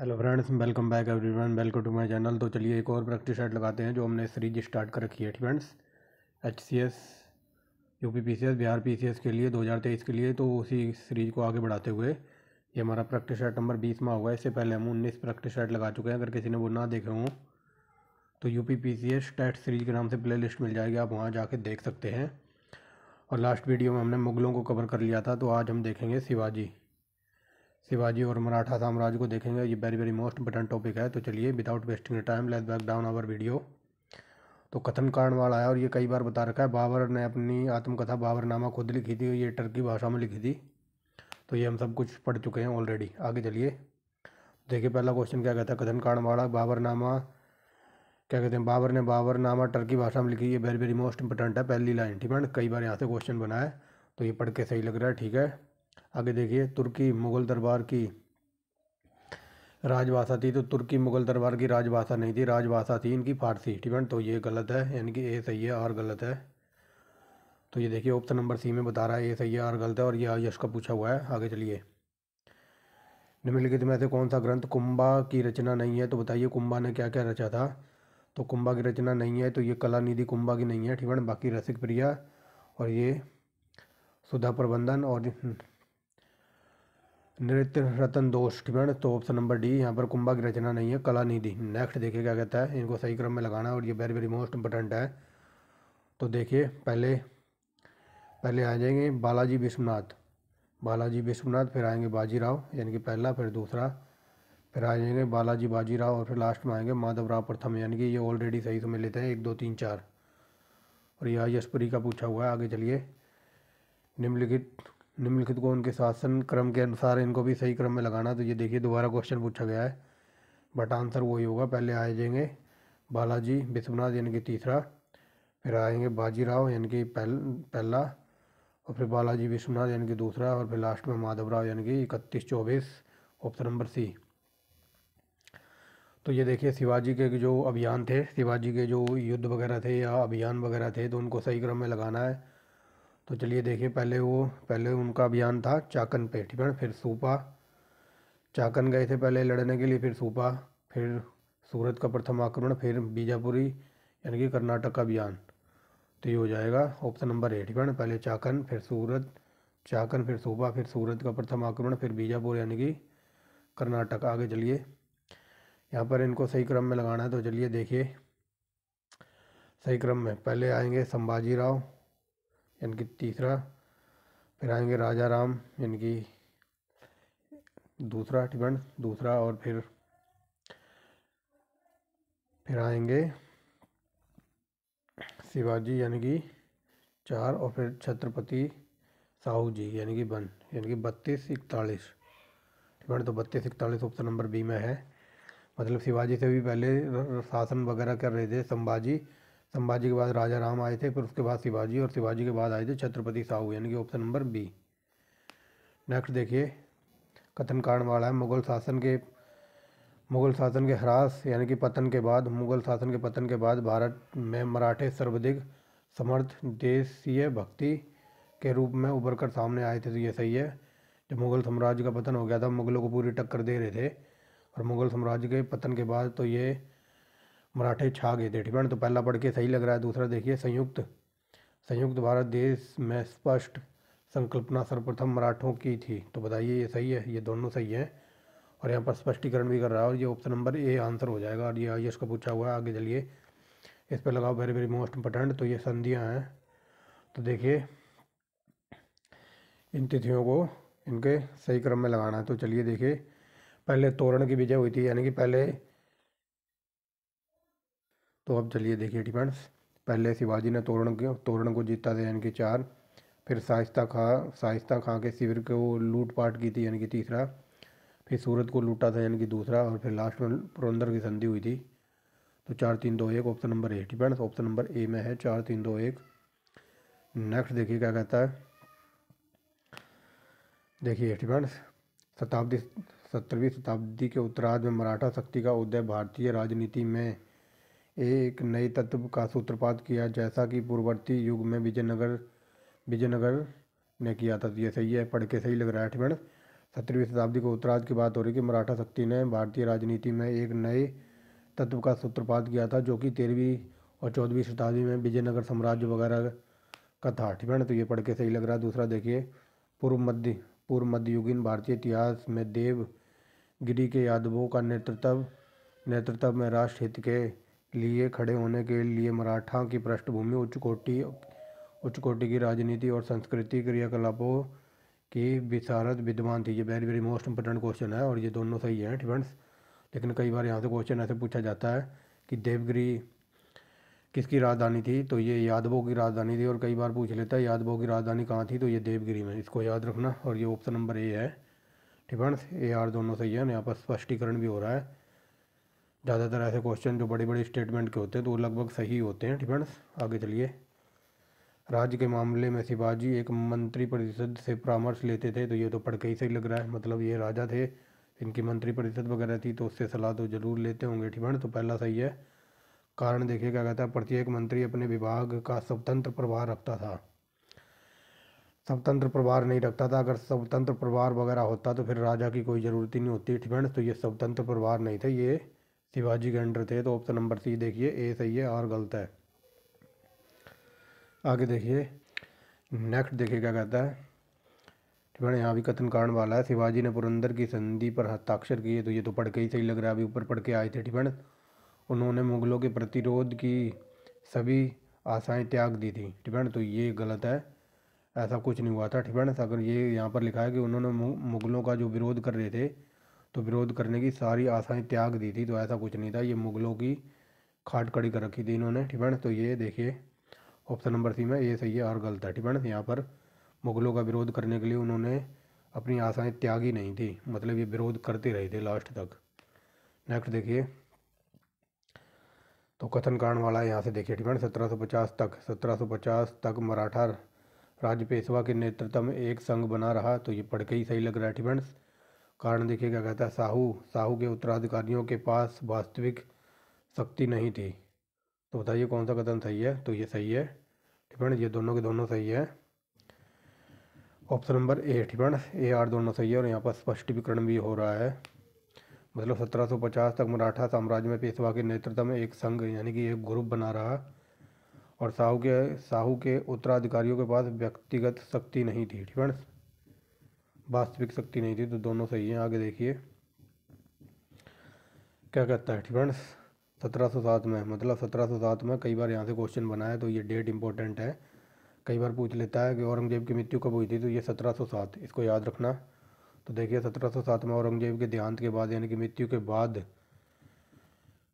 hello friends welcome back everyone welcome to my channel तो चलिए एक और प्रैक्टिस शर्ट लगाते हैं जो हमने सीरीज स्टार्ट कर रखी है friends H C S U P P C S Bihar P C S के लिए दो हज़ार तेईस के लिए तो उसी सीरीज को आगे बढ़ाते हुए ये हमारा प्रैक्टिस शर्ट नंबर बीस में हुआ है इससे पहले हम उन्नीस प्रैक्टिस शर्ट लगा चुके हैं अगर किसी ने वो ना देखे हों तो U P P C S TET series के नाम से प्ले लिस्ट मिल जाएगी आप वहाँ जाके देख सकते हैं और लास्ट वीडियो में हमने मुगलों को कवर कर लिया था तो आज हम देखेंगे शिवाजी शिवाजी और मराठा साम्राज्य को देखेंगे ये very very most important topic है तो चलिए without wasting time let back down our video तो कथन कारण वाला है और ये कई बार बता रखा है बाबर ने अपनी आत्मकथा बाबरनामा खुद लिखी थी ये टर्की भाषा में लिखी थी तो ये हम सब कुछ पढ़ चुके हैं ऑलरेडी आगे चलिए देखिए पहला क्वेश्चन क्या कहता है कथन कारण वाला बाबरनामा क्या कहते हैं बाबर ने बाबरनामा टर्की भाषा में लिखी ये वेरी वेरी मोस्ट इंपॉर्टेंट है पहली लाइन ठीक है कई बार यहाँ से क्वेश्चन बनाया है तो ये पढ़ के सही लग रहा है ठीक है आगे देखिए तुर्की मुग़ल दरबार की राजभाषा थी तो तुर्की मुग़ल दरबार की राजभाषा नहीं थी राजभाषा थी इनकी फारसी ठीक है तो ये गलत है यानी कि ए सही है और गलत है तो ये देखिए ऑप्शन नंबर सी में बता रहा है ए सही है और गलत है और यह यश का पूछा हुआ है आगे चलिए निम्नलिखित में से कौन सा ग्रंथ कुंभा की रचना नहीं है तो बताइए कुंभा ने क्या क्या रचा था तो कुंभा की रचना नहीं है तो ये कला निधि कुंभा की नहीं है ठीक है बाकी रसिक प्रिया और ये सुधा प्रबंधन और नृत्य रतन दोष किरण तो ऑप्शन नंबर डी यहाँ पर कुंभा की रचना नहीं है कला निधि नेक्स्ट देखिए क्या कहता है इनको सही क्रम में लगाना और ये वेरी वेरी मोस्ट इंपॉर्टेंट है तो देखिए पहले पहले आ जाएंगे बालाजी विश्वनाथ बालाजी विश्वनाथ फिर आएंगे बाजीराव यानी कि पहला फिर दूसरा फिर आ जाएंगे बालाजी बाजीराव और फिर लास्ट में आएंगे माधवराव प्रथम यानी कि ये ऑलरेडी सही समय लेते हैं एक दो तीन चार और यह यशपुरी का पूछा हुआ है आगे चलिए निम्नलिखित निम्नलिखित को उनके शासन क्रम के अनुसार इनको भी सही क्रम में लगाना तो ये देखिए दोबारा क्वेश्चन पूछा गया है बट आंसर वही होगा पहले आ जाएंगे बालाजी विश्वनाथ यानी कि तीसरा फिर आएंगे बाजीराव यानी कि पहल पहला और फिर बालाजी विश्वनाथ यानी कि दूसरा और फिर लास्ट में माधवराव यानी कि इकतीस चौबीस ऑप्शन नंबर सी तो ये देखिए शिवाजी के जो अभियान थे शिवाजी के जो युद्ध वगैरह थे या अभियान वगैरह थे तो उनको सही क्रम में लगाना है तो चलिए देखिए पहले वो पहले उनका अभियान था चाकन पे ठीक है फिर सूपा चाकन गए थे पहले लड़ने के लिए फिर सूपा फिर सूरत का प्रथम आक्रमण फिर बीजापुरी यानी कि कर्नाटक का अभियान तो ये हो जाएगा ऑप्शन नंबर ए ठीक है पहले चाकन फिर सूरत चाकन फिर सूबा फिर सूरत का प्रथम आक्रमण फिर बीजापुर यानी कि कर्नाटक आगे चलिए यहाँ पर इनको सही क्रम में लगाना है तो चलिए देखिए सही क्रम में पहले आएंगे संभाजी राव यानी कि तीसरा फिर आएंगे राजा राम यानी कि दूसरा टिबंड दूसरा और फिर फिर आएंगे शिवाजी यानी कि चार और फिर छत्रपति साहू जी यानी कि वन यानी कि बत्तीस इकतालीस टिप्पणी तो बत्तीस इकतालीस ऑप्शन नंबर बी में है मतलब शिवाजी से भी पहले शासन वगैरह कर रहे थे संभाजी संभाजी के बाद राजा राम आए थे फिर उसके बाद शिवाजी और शिवाजी के बाद आए थे छत्रपति साहू यानी कि ऑप्शन नंबर बी नेक्स्ट देखिए कथन कारण वाला है मुगल शासन के मुगल शासन के ह्रास यानी कि पतन के बाद मुगल शासन के पतन के बाद भारत में मराठे सर्वाधिक समर्थ देशीय भक्ति के रूप में उभर कर सामने आए थे तो ये सही है जब मुगल साम्राज्य का पतन हो गया था मुगलों को पूरी टक्कर दे रहे थे और मुगल साम्राज्य के पतन के बाद तो ये मराठे छा गए थे टिप्पण तो पहला पढ़ के सही लग रहा है दूसरा देखिए संयुक्त संयुक्त भारत देश में स्पष्ट संकल्पना सर्वप्रथम मराठों की थी तो बताइए ये सही है ये दोनों सही है और यहाँ पर स्पष्टीकरण भी कर रहा है और ये ऑप्शन नंबर ए आंसर हो जाएगा और ये यश का पूछा हुआ है आगे चलिए इस पर लगाओ वेरी वेरी मोस्ट इंपॉर्टेंट तो ये संधियाँ हैं तो देखिए इन तिथियों को इनके सही क्रम में लगाना है तो चलिए देखिए पहले तोरण की विजय हुई थी यानी कि पहले तो अब चलिए देखिए डिफेंस पहले शिवाजी ने तोरण के तोरण को जीता था यानी कि चार फिर साइस्ता खां साइस्ता खां के शिविर को लूटपाट की थी यानी कि तीसरा फिर सूरत को लूटा था यानी कि दूसरा और फिर लास्ट में पुरंदर की संधि हुई थी तो चार तीन दो एक option number A depends option number A में है चार तीन दो एक नेक्स्ट देखिए क्या कहता है देखिए डिपेंड्स शताब्दी सत्रहवीं शताब्दी के उत्तरार्ध में मराठा शक्ति का उदय भारतीय राजनीति में एक नए तत्व का सूत्रपात किया जैसा कि पूर्ववर्ती युग में विजयनगर विजयनगर ने किया था तो ये सही है पढ़ के सही लग रहा है ठिबण सत्रहवीं शताब्दी को उत्तराज की बात हो रही कि मराठा शक्ति ने भारतीय राजनीति में एक नए तत्व का सूत्रपात किया था जो कि तेरहवीं और चौदहवीं शताब्दी में विजयनगर साम्राज्य वगैरह का था ठिबण तो ये पढ़ के सही लग रहा है दूसरा देखिए पूर्व मध्य पूर्व मध्ययुगीन भारतीय इतिहास में देवगिरी के यादवों का नेतृत्व नेतृत्व में राष्ट्र हित के लिए खड़े होने के लिए मराठा की पृष्ठभूमि उच्च कोटि उच्च कोटि की राजनीति और संस्कृति क्रियाकलापों की विशारद विद्वान थी ये very very most important question है और ये दोनों सही हैं फ्रेंड्स लेकिन कई बार यहाँ से क्वेश्चन ऐसे पूछा जाता है कि देवगिरी किसकी राजधानी थी तो ये यादवों की राजधानी थी और कई बार पूछ लेता है यादवों की राजधानी कहाँ थी तो ये देवगिरी में इसको याद रखना और ये ऑप्शन नंबर ए है ठीक है ए आर दोनों सही है यहाँ पर स्पष्टीकरण भी हो रहा है ज़्यादातर ऐसे क्वेश्चन जो बड़े बड़े स्टेटमेंट के होते हैं तो वो लगभग सही होते हैं डिफेंड्स आगे चलिए राज्य के मामले में शिवाजी एक मंत्री परिषद से परामर्श लेते थे तो ये तो पढ़ के ही सही लग रहा है मतलब ये राजा थे इनकी मंत्री परिषद वगैरह थी तो उससे सलाह तो जरूर लेते होंगे ठीक तो पहला सही है कारण देखिए क्या कहता है प्रत्येक मंत्री अपने विभाग का स्वतंत्र प्रभार रखता था स्वतंत्र प्रभार नहीं रखता था अगर स्वतंत्र प्रभार वगैरह होता तो फिर राजा की कोई ज़रूरत ही नहीं होती ठीक तो ये स्वतंत्र प्रभार नहीं थे ये शिवाजी के अंडर थे तो ऑप्शन नंबर सी देखिए ए सही है और गलत है आगे देखिए नेक्स्ट देखिए क्या कहता है टिप्पण यहाँ भी कथन कारण वाला है शिवाजी ने पुरंदर की संधि पर हस्ताक्षर किए तो ये तो पढ़ के ही सही लग रहा है अभी ऊपर पढ़ के आए थे टिप्पण उन्होंने मुगलों के प्रतिरोध की सभी आशाएं त्याग दी थी टिप्पण तो ये गलत है ऐसा कुछ नहीं हुआ था टिप्पण अगर ये यहाँ पर लिखा है कि उन्होंने मुगलों का जो विरोध कर रहे थे तो विरोध करने की सारी आशाएं त्याग दी थी तो ऐसा कुछ नहीं था ये मुग़लों की खाट कड़ी कर रखी थी इन्होंने ठीक है तो ये देखिए ऑप्शन नंबर सी में ये सही है और गलत है ठीक है यहाँ पर मुग़लों का विरोध करने के लिए उन्होंने अपनी आशाएं त्यागी नहीं थी मतलब ये विरोध करते रहे थे लास्ट तक नेक्स्ट देखिए तो कथन कारण वाला यहाँ से देखिए ठीक है सत्रह सौ पचास तक सत्रह सौ पचास तक मराठा राज्य पेशवा के नेतृत्व में एक संघ बना रहा तो ये पढ़ के ही सही लग रहा है ठीक कारण देखिए क्या कहता है साहू साहू के उत्तराधिकारियों के पास वास्तविक शक्ति नहीं थी तो बताइए कौन सा कथन सही है तो ये सही है है ये दोनों के दोनों सही है ऑप्शन नंबर ए टिप्पण ए आर दोनों सही है और यहाँ पर स्पष्टीकरण भी हो रहा है मतलब 1750 तक मराठा साम्राज्य में पेशवा के नेतृत्व में एक संघ यानी कि एक ग्रुप बना रहा और साहू के साहू के उत्तराधिकारियों के पास व्यक्तिगत शक्ति नहीं थी ठीक है वास्तविक शक्ति नहीं थी तो दोनों सही हैं आगे देखिए क्या कहता है फ्रेंड्स सात में मतलब सत्रह सौ सात में कई बार यहाँ से क्वेश्चन बना है तो ये डेट इंपॉर्टेंट है कई बार पूछ लेता है कि औरंगजेब की मृत्यु कब हुई थी तो ये सत्रह सौ सात इसको याद रखना तो देखिए सत्रह सौ सात में औरंगजेब के देहांत के बाद यानी कि मृत्यु के बाद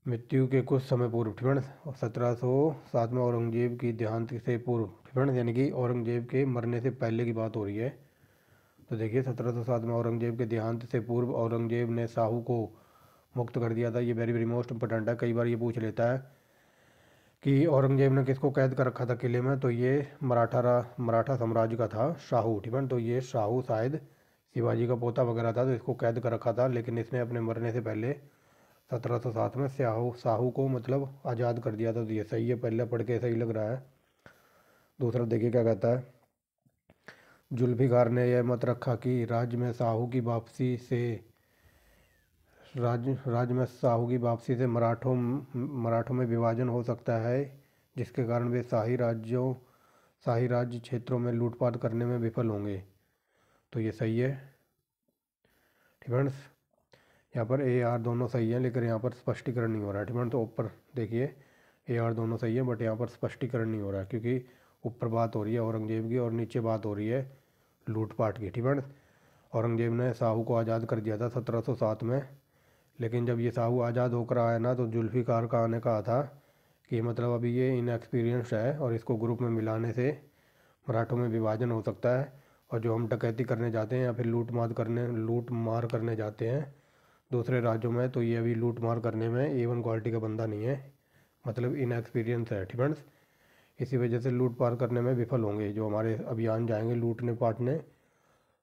मृत्यु के कुछ समय पूर्व ठिफणस और सत्रह सौ सात में औरंगजेब की देहांत से पूर्व ठिफणस यानी कि औरंगजेब के मरने से पहले की बात हो रही है तो देखिए सत्रह सौ सात में औरंगज़ेब के देहांत से पूर्व औरंगज़ेब ने साहू को मुक्त कर दिया था ये वेरी वेरी मोस्ट इंपॉर्टेंट है कई बार ये पूछ लेता है कि औरंगज़ेब ने किसको कैद कर रखा था किले में तो ये मराठा मराठा साम्राज्य का था शाहू ठीक है तो ये शाहू शायद शिवाजी का पोता वगैरह था तो इसको कैद कर रखा था लेकिन इसने अपने मरने से पहले सत्रह सौ सात में स्याहू साहू को मतलब आज़ाद कर दिया था तो ये सही है पहले पढ़ के सही लग रहा है दूसरा देखिए क्या कहता है जुल्फिकार ने यह मत रखा कि राज्य में साहू की वापसी से राज्य राज्य में साहू की वापसी से मराठों मराठों में विभाजन हो सकता है जिसके कारण वे शाही राज्यों शाही राज्य क्षेत्रों में लूटपाट करने में विफल होंगे तो ये सही है फ्रेंड्स यहाँ पर ए आर दोनों सही है लेकिन यहाँ पर स्पष्टीकरण नहीं हो रहा है ठीक है तो ऊपर देखिए ए आर दोनों सही है बट यहाँ पर स्पष्टीकरण नहीं हो रहा है क्योंकि ऊपर बात हो रही है औरंगजेब की और नीचे बात हो रही है लूटपाट की ठीक है औरंगजेब ने साहू को आज़ाद कर दिया था सत्रह में लेकिन जब ये साहू आज़ाद होकर आया ना तो जुल्फ़िकार का ने कहा था कि मतलब अभी ये इनएक्सपीरियंस है और इसको ग्रुप में मिलाने से मराठों में विभाजन हो सकता है और जो हम डकैती करने जाते हैं या फिर लूट मार करने लूट मार करने जाते हैं दूसरे राज्यों में तो ये अभी लूट मार करने में ए वन क्वालिटी का बंदा नहीं है मतलब इनएक्सपीरियंस है ठीक है इसी वजह से लूट पार करने में विफल होंगे जो हमारे अभियान जाएंगे लूटने पाटने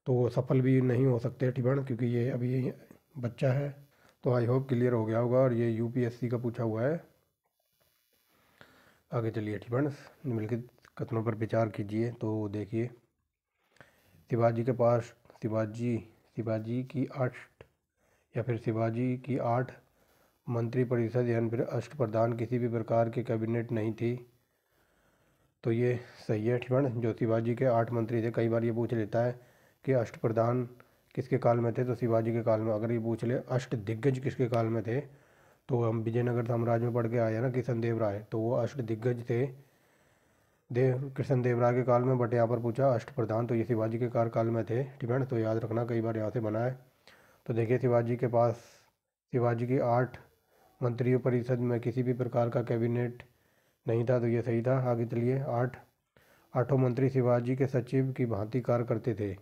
तो वो सफल भी नहीं हो सकते टिबण क्योंकि ये अभी बच्चा है तो आई होप क्लियर हो गया होगा और ये यूपीएससी का पूछा हुआ है आगे चलिए टिबण निम्नलिखित कथनों पर विचार कीजिए तो देखिए शिवाजी के पास शिवाजी शिवाजी की आठ या फिर शिवाजी की आठ परिषद या फिर अष्ट प्रधान किसी भी प्रकार के कैबिनेट नहीं थी तो ये सही है ठिबण ज्योतिबाजी के आठ मंत्री थे कई बार ये पूछ लेता है कि अष्ट प्रधान किसके काल में थे तो शिवाजी के काल में अगर ये पूछ ले अष्ट दिग्गज किसके काल में थे तो हम विजयनगर साम्राज्य में पढ़ के आए हैं ना किशन देव राय तो वो अष्ट दिग्गज थे देव कृष्ण देव राय के काल में बट यहाँ पर पूछा अष्ट प्रधान तो ये शिवाजी के कार्यकाल काल में थे डिपेंड तो याद रखना कई बार यहाँ से बना है तो देखिए शिवाजी के पास शिवाजी की आठ मंत्रियों परिषद में किसी भी प्रकार का कैबिनेट नहीं था तो ये सही था आगे चलिए आठ आठों मंत्री शिवाजी के सचिव की भांति कार्य करते थे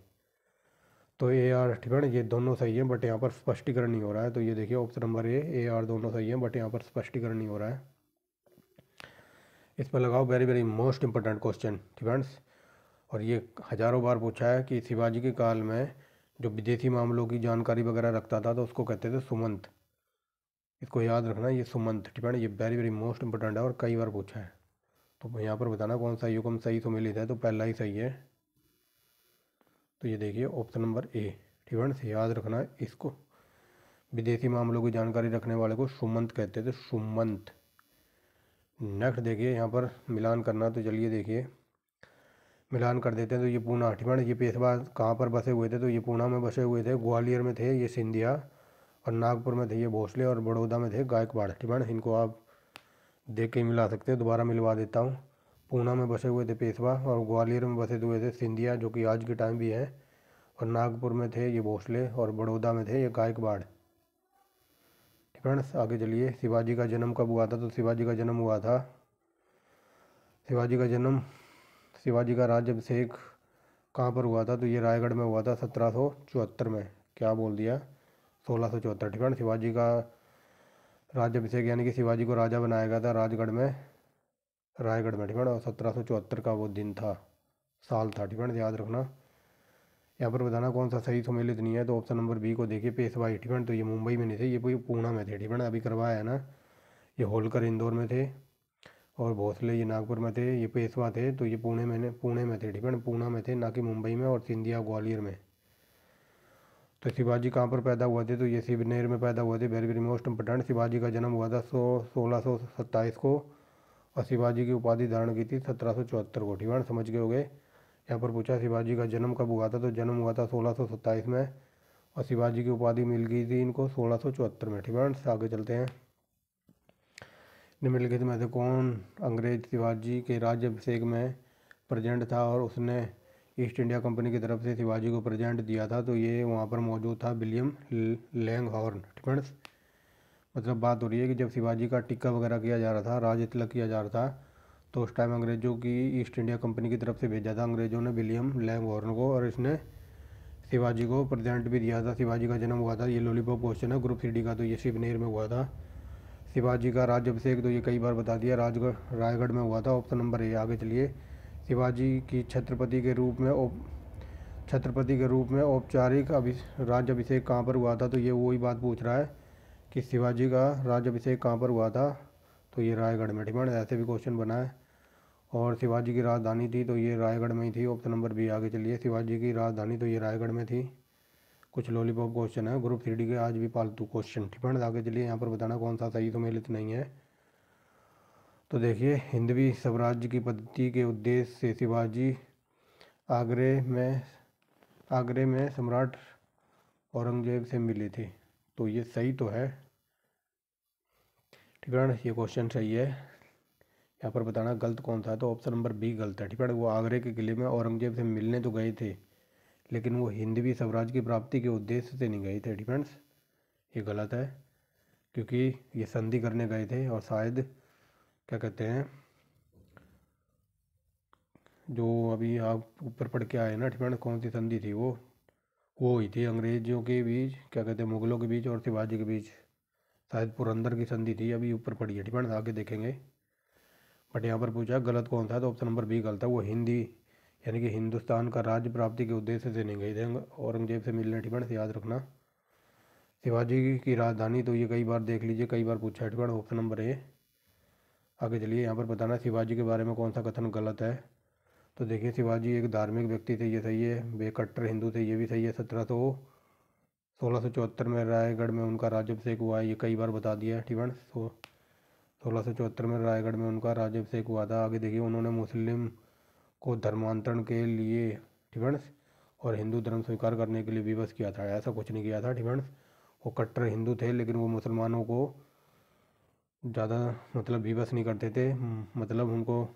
तो ए आर ठिकण ये दोनों सही है बट यहाँ पर स्पष्टीकरण नहीं हो रहा है तो ये देखिए option number A A R दोनों सही है बट यहाँ पर स्पष्टीकरण नहीं हो रहा है इस पर लगाओ very very most important question friends और ये हज़ारों बार पूछा है कि शिवाजी के काल में जो विदेशी मामलों की जानकारी वगैरह रखता था तो उसको कहते थे सुमंत इसको याद रखना ये सुमंत ठीक है ये वेरी वेरी मोस्ट इंपॉर्टेंट है और कई बार पूछा है तो यहाँ पर बताना कौन सा युगम सही सुमेलित तो है तो पहला ही सही है तो ये देखिए ऑप्शन नंबर ए ठीक है से याद रखना इसको विदेशी मामलों की जानकारी रखने वाले को सुमंत कहते थे तो सुमंत नेक्स्ट देखिए यहाँ पर मिलान करना तो चलिए देखिए मिलान कर देते हैं तो ये पूना ठीक है ये पेशवा कहाँ पर बसे हुए थे तो ये पूना में बसे हुए थे ग्वालियर में थे ये सिंधिया और नागपुर में थे ये भोसले और बड़ौदा में थे गायकवाड़ टिमण इनको आप देख के मिला सकते हो दोबारा मिलवा देता हूँ पूना में बसे हुए थे पेशवा और ग्वालियर में बसे हुए थे सिंधिया जो कि आज के टाइम भी हैं और नागपुर में थे ये भोसले और बड़ौदा में थे ये गायकवाड़ फ्रेंड्स आगे चलिए शिवाजी का जन्म कब हुआ था तो शिवाजी का जन्म हुआ था शिवाजी का जन्म शिवाजी का राज्य अभिषेक कहाँ पर हुआ था तो ये रायगढ़ में हुआ था सत्रह में क्या बोल दिया सोलह सौ चौहत्तर ठीक है शिवाजी का राज्यभिषेक यानी कि शिवाजी को राजा बनाया गया था राजगढ़ में रायगढ़ में ठीक है ना सत्रह सौ चौहत्तर का वो दिन था साल था ठीक है ना याद रखना यहाँ पर बताना कौन सा सही सम्मिलित नहीं है तो ऑप्शन नंबर बी को देखिए पेशवाई ठीक है तो ये मुंबई में नहीं थे ये पूना में थे ठीक है ना अभी करवाया है ना ये होलकर इंदौर में थे और भोसले ये नागपुर में थे ये पेशवा थे तो ये पुणे में पुणे में थे ठीक है ना पूना में थे ना कि मुंबई में और सिंधिया ग्वालियर में तो शिवाजी कहाँ पर पैदा हुआ थे तो ये शिवनेर में पैदा हुए थे very very most important Shivaji का जन्म हुआ था सो सोलह सौ को और शिवाजी की उपाधि धारण की थी सत्रह सौ चौहत्तर को ठीक समझ गए हो गए यहाँ पर पूछा शिवाजी का जन्म कब हुआ था तो जन्म हुआ था सोलह सौ सत्ताईस में और शिवाजी की उपाधि मिल गई थी इनको सोलह सौ चौहत्तर में ठीक से आगे चलते हैं निम्नलिखित में से कौन अंग्रेज शिवाजी के राज्य अभिषेक में प्रजेंट था और उसने ईस्ट इंडिया कंपनी की तरफ से शिवाजी को प्रेजेंट दिया था तो ये वहाँ पर मौजूद था विलियम हॉर्न फ्रेंड्स मतलब बात हो रही है कि जब शिवाजी का टिक्का वगैरह किया जा रहा था राज तिलक किया जा रहा था तो उस टाइम अंग्रेज़ों की ईस्ट इंडिया कंपनी की तरफ से भेजा था अंग्रेज़ों ने विलियम लैंग हॉर्न को और इसने शिवाजी को प्रेजेंट भी दिया था शिवाजी का जन्म हुआ था ये लोलीपॉप क्वेश्चन है ग्रुप सी का तो ये शिवनेर में हुआ था शिवाजी का राज्य अभिषेक तो ये कई बार बता दिया राजगढ़ रायगढ़ में हुआ था ऑप्शन नंबर ए आगे चलिए शिवाजी की छत्रपति के रूप में छत्रपति के रूप में औपचारिक अभि राज्य अभिषेक कहाँ पर हुआ था तो ये वही बात पूछ रहा है कि शिवाजी का राज्य अभिषेक कहाँ पर हुआ था तो ये रायगढ़ में है ऐसे भी क्वेश्चन बना है और शिवाजी की राजधानी थी तो ये रायगढ़ में ही थी ऑप्शन नंबर बी आगे चलिए शिवाजी की राजधानी तो ये रायगढ़ में थी कुछ लॉलीपॉप क्वेश्चन है ग्रुप थ्री के आज भी पालतू क्वेश्चन ठिपण आगे चलिए यहाँ पर बताना कौन सा सही तो, तो नहीं है तो देखिए हिंदवी साम्राज्य की पद्धति के उद्देश्य से शिवाजी आगरे में आगरे में सम्राट औरंगजेब से मिले थे तो ये सही तो है ठीक है ये क्वेश्चन सही है यहाँ पर बताना गलत कौन सा है तो ऑप्शन नंबर बी गलत है ठीक है वो आगरे के किले में औरंगजेब से मिलने तो गए थे लेकिन वो हिंदवी स्वराज की प्राप्ति के उद्देश्य से नहीं गए थे डिफेंड्स ये गलत है क्योंकि ये संधि करने गए थे और शायद क्या कहते हैं जो अभी आप ऊपर पढ़ के आए ना ठिकाण कौन सी संधि थी वो वो हुई थी अंग्रेज़ों के बीच क्या कहते हैं मुग़लों के बीच और शिवाजी के बीच शायद पुरंदर की संधि थी अभी ऊपर पड़ी है ठिकाण आगे देखेंगे बट यहाँ पर पूछा गलत कौन था तो ऑप्शन नंबर बी गलत था वो हिंदी यानी कि हिंदुस्तान का राज्य प्राप्ति के उद्देश्य से नहीं गई थे औरंगजेब से मिलने ठीक से याद रखना शिवाजी की राजधानी तो ये कई बार देख लीजिए कई बार पूछा ठिकाण ऑप्शन नंबर ए आगे चलिए यहाँ पर बताना शिवाजी के बारे में कौन सा कथन गलत है तो देखिए शिवाजी एक धार्मिक व्यक्ति थे ये सही है वे कट्टर हिंदू थे ये भी सही है सत्रह सौ सोलह सौ चौहत्तर में रायगढ़ में उनका राज्यभिषेक हुआ है ये कई बार बता दिया है है सो सोलह सौ चौहत्तर में रायगढ़ में उनका राज्यभिषेक हुआ था आगे देखिए उन्होंने मुस्लिम को धर्मांतरण के लिए ठीवंस और हिंदू धर्म स्वीकार करने के लिए विवश किया था ऐसा कुछ नहीं किया था ठीवंस वो कट्टर हिंदू थे लेकिन वो मुसलमानों को ज़्यादा मतलब विवश नहीं करते थे हम्म, मतलब उनको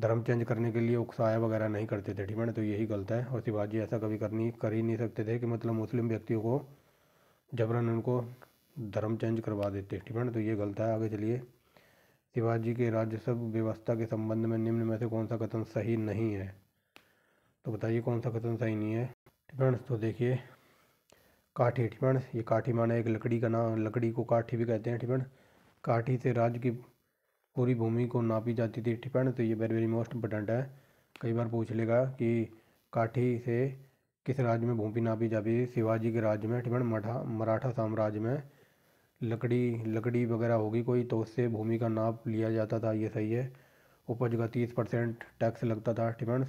धर्म चेंज करने के लिए उकसाया वगैरह नहीं करते थे ठीक है तो यही गलत है और शिवाजी ऐसा कभी करनी कर ही नहीं सकते थे कि मतलब मुस्लिम व्यक्तियों को जबरन उनको धर्म चेंज करवा देते ठीक है ना तो ये गलत है आगे चलिए शिवाजी के राज्यसभ व्यवस्था के संबंध में निम्न में से कौन सा कथन सही नहीं है तो बताइए कौन सा कथन सही नहीं है टिपण तो देखिए काठी टिपण ये काठी माना एक लकड़ी का नाम लकड़ी को काठी भी कहते हैं टिपण काठी से राज्य की पूरी भूमि को नापी जाती थी ठीक है ना तो ये वेरी वेरी मोस्ट इंपॉर्टेंट है कई बार पूछ लेगा कि काठी से किस राज्य में भूमि नापी जाती थी शिवाजी के राज्य में ठीक है मठा मराठा साम्राज्य में लकड़ी लकड़ी वगैरह होगी कोई तो उससे भूमि का नाप लिया जाता था ये सही है उपज का तीस परसेंट टैक्स लगता था ठीक है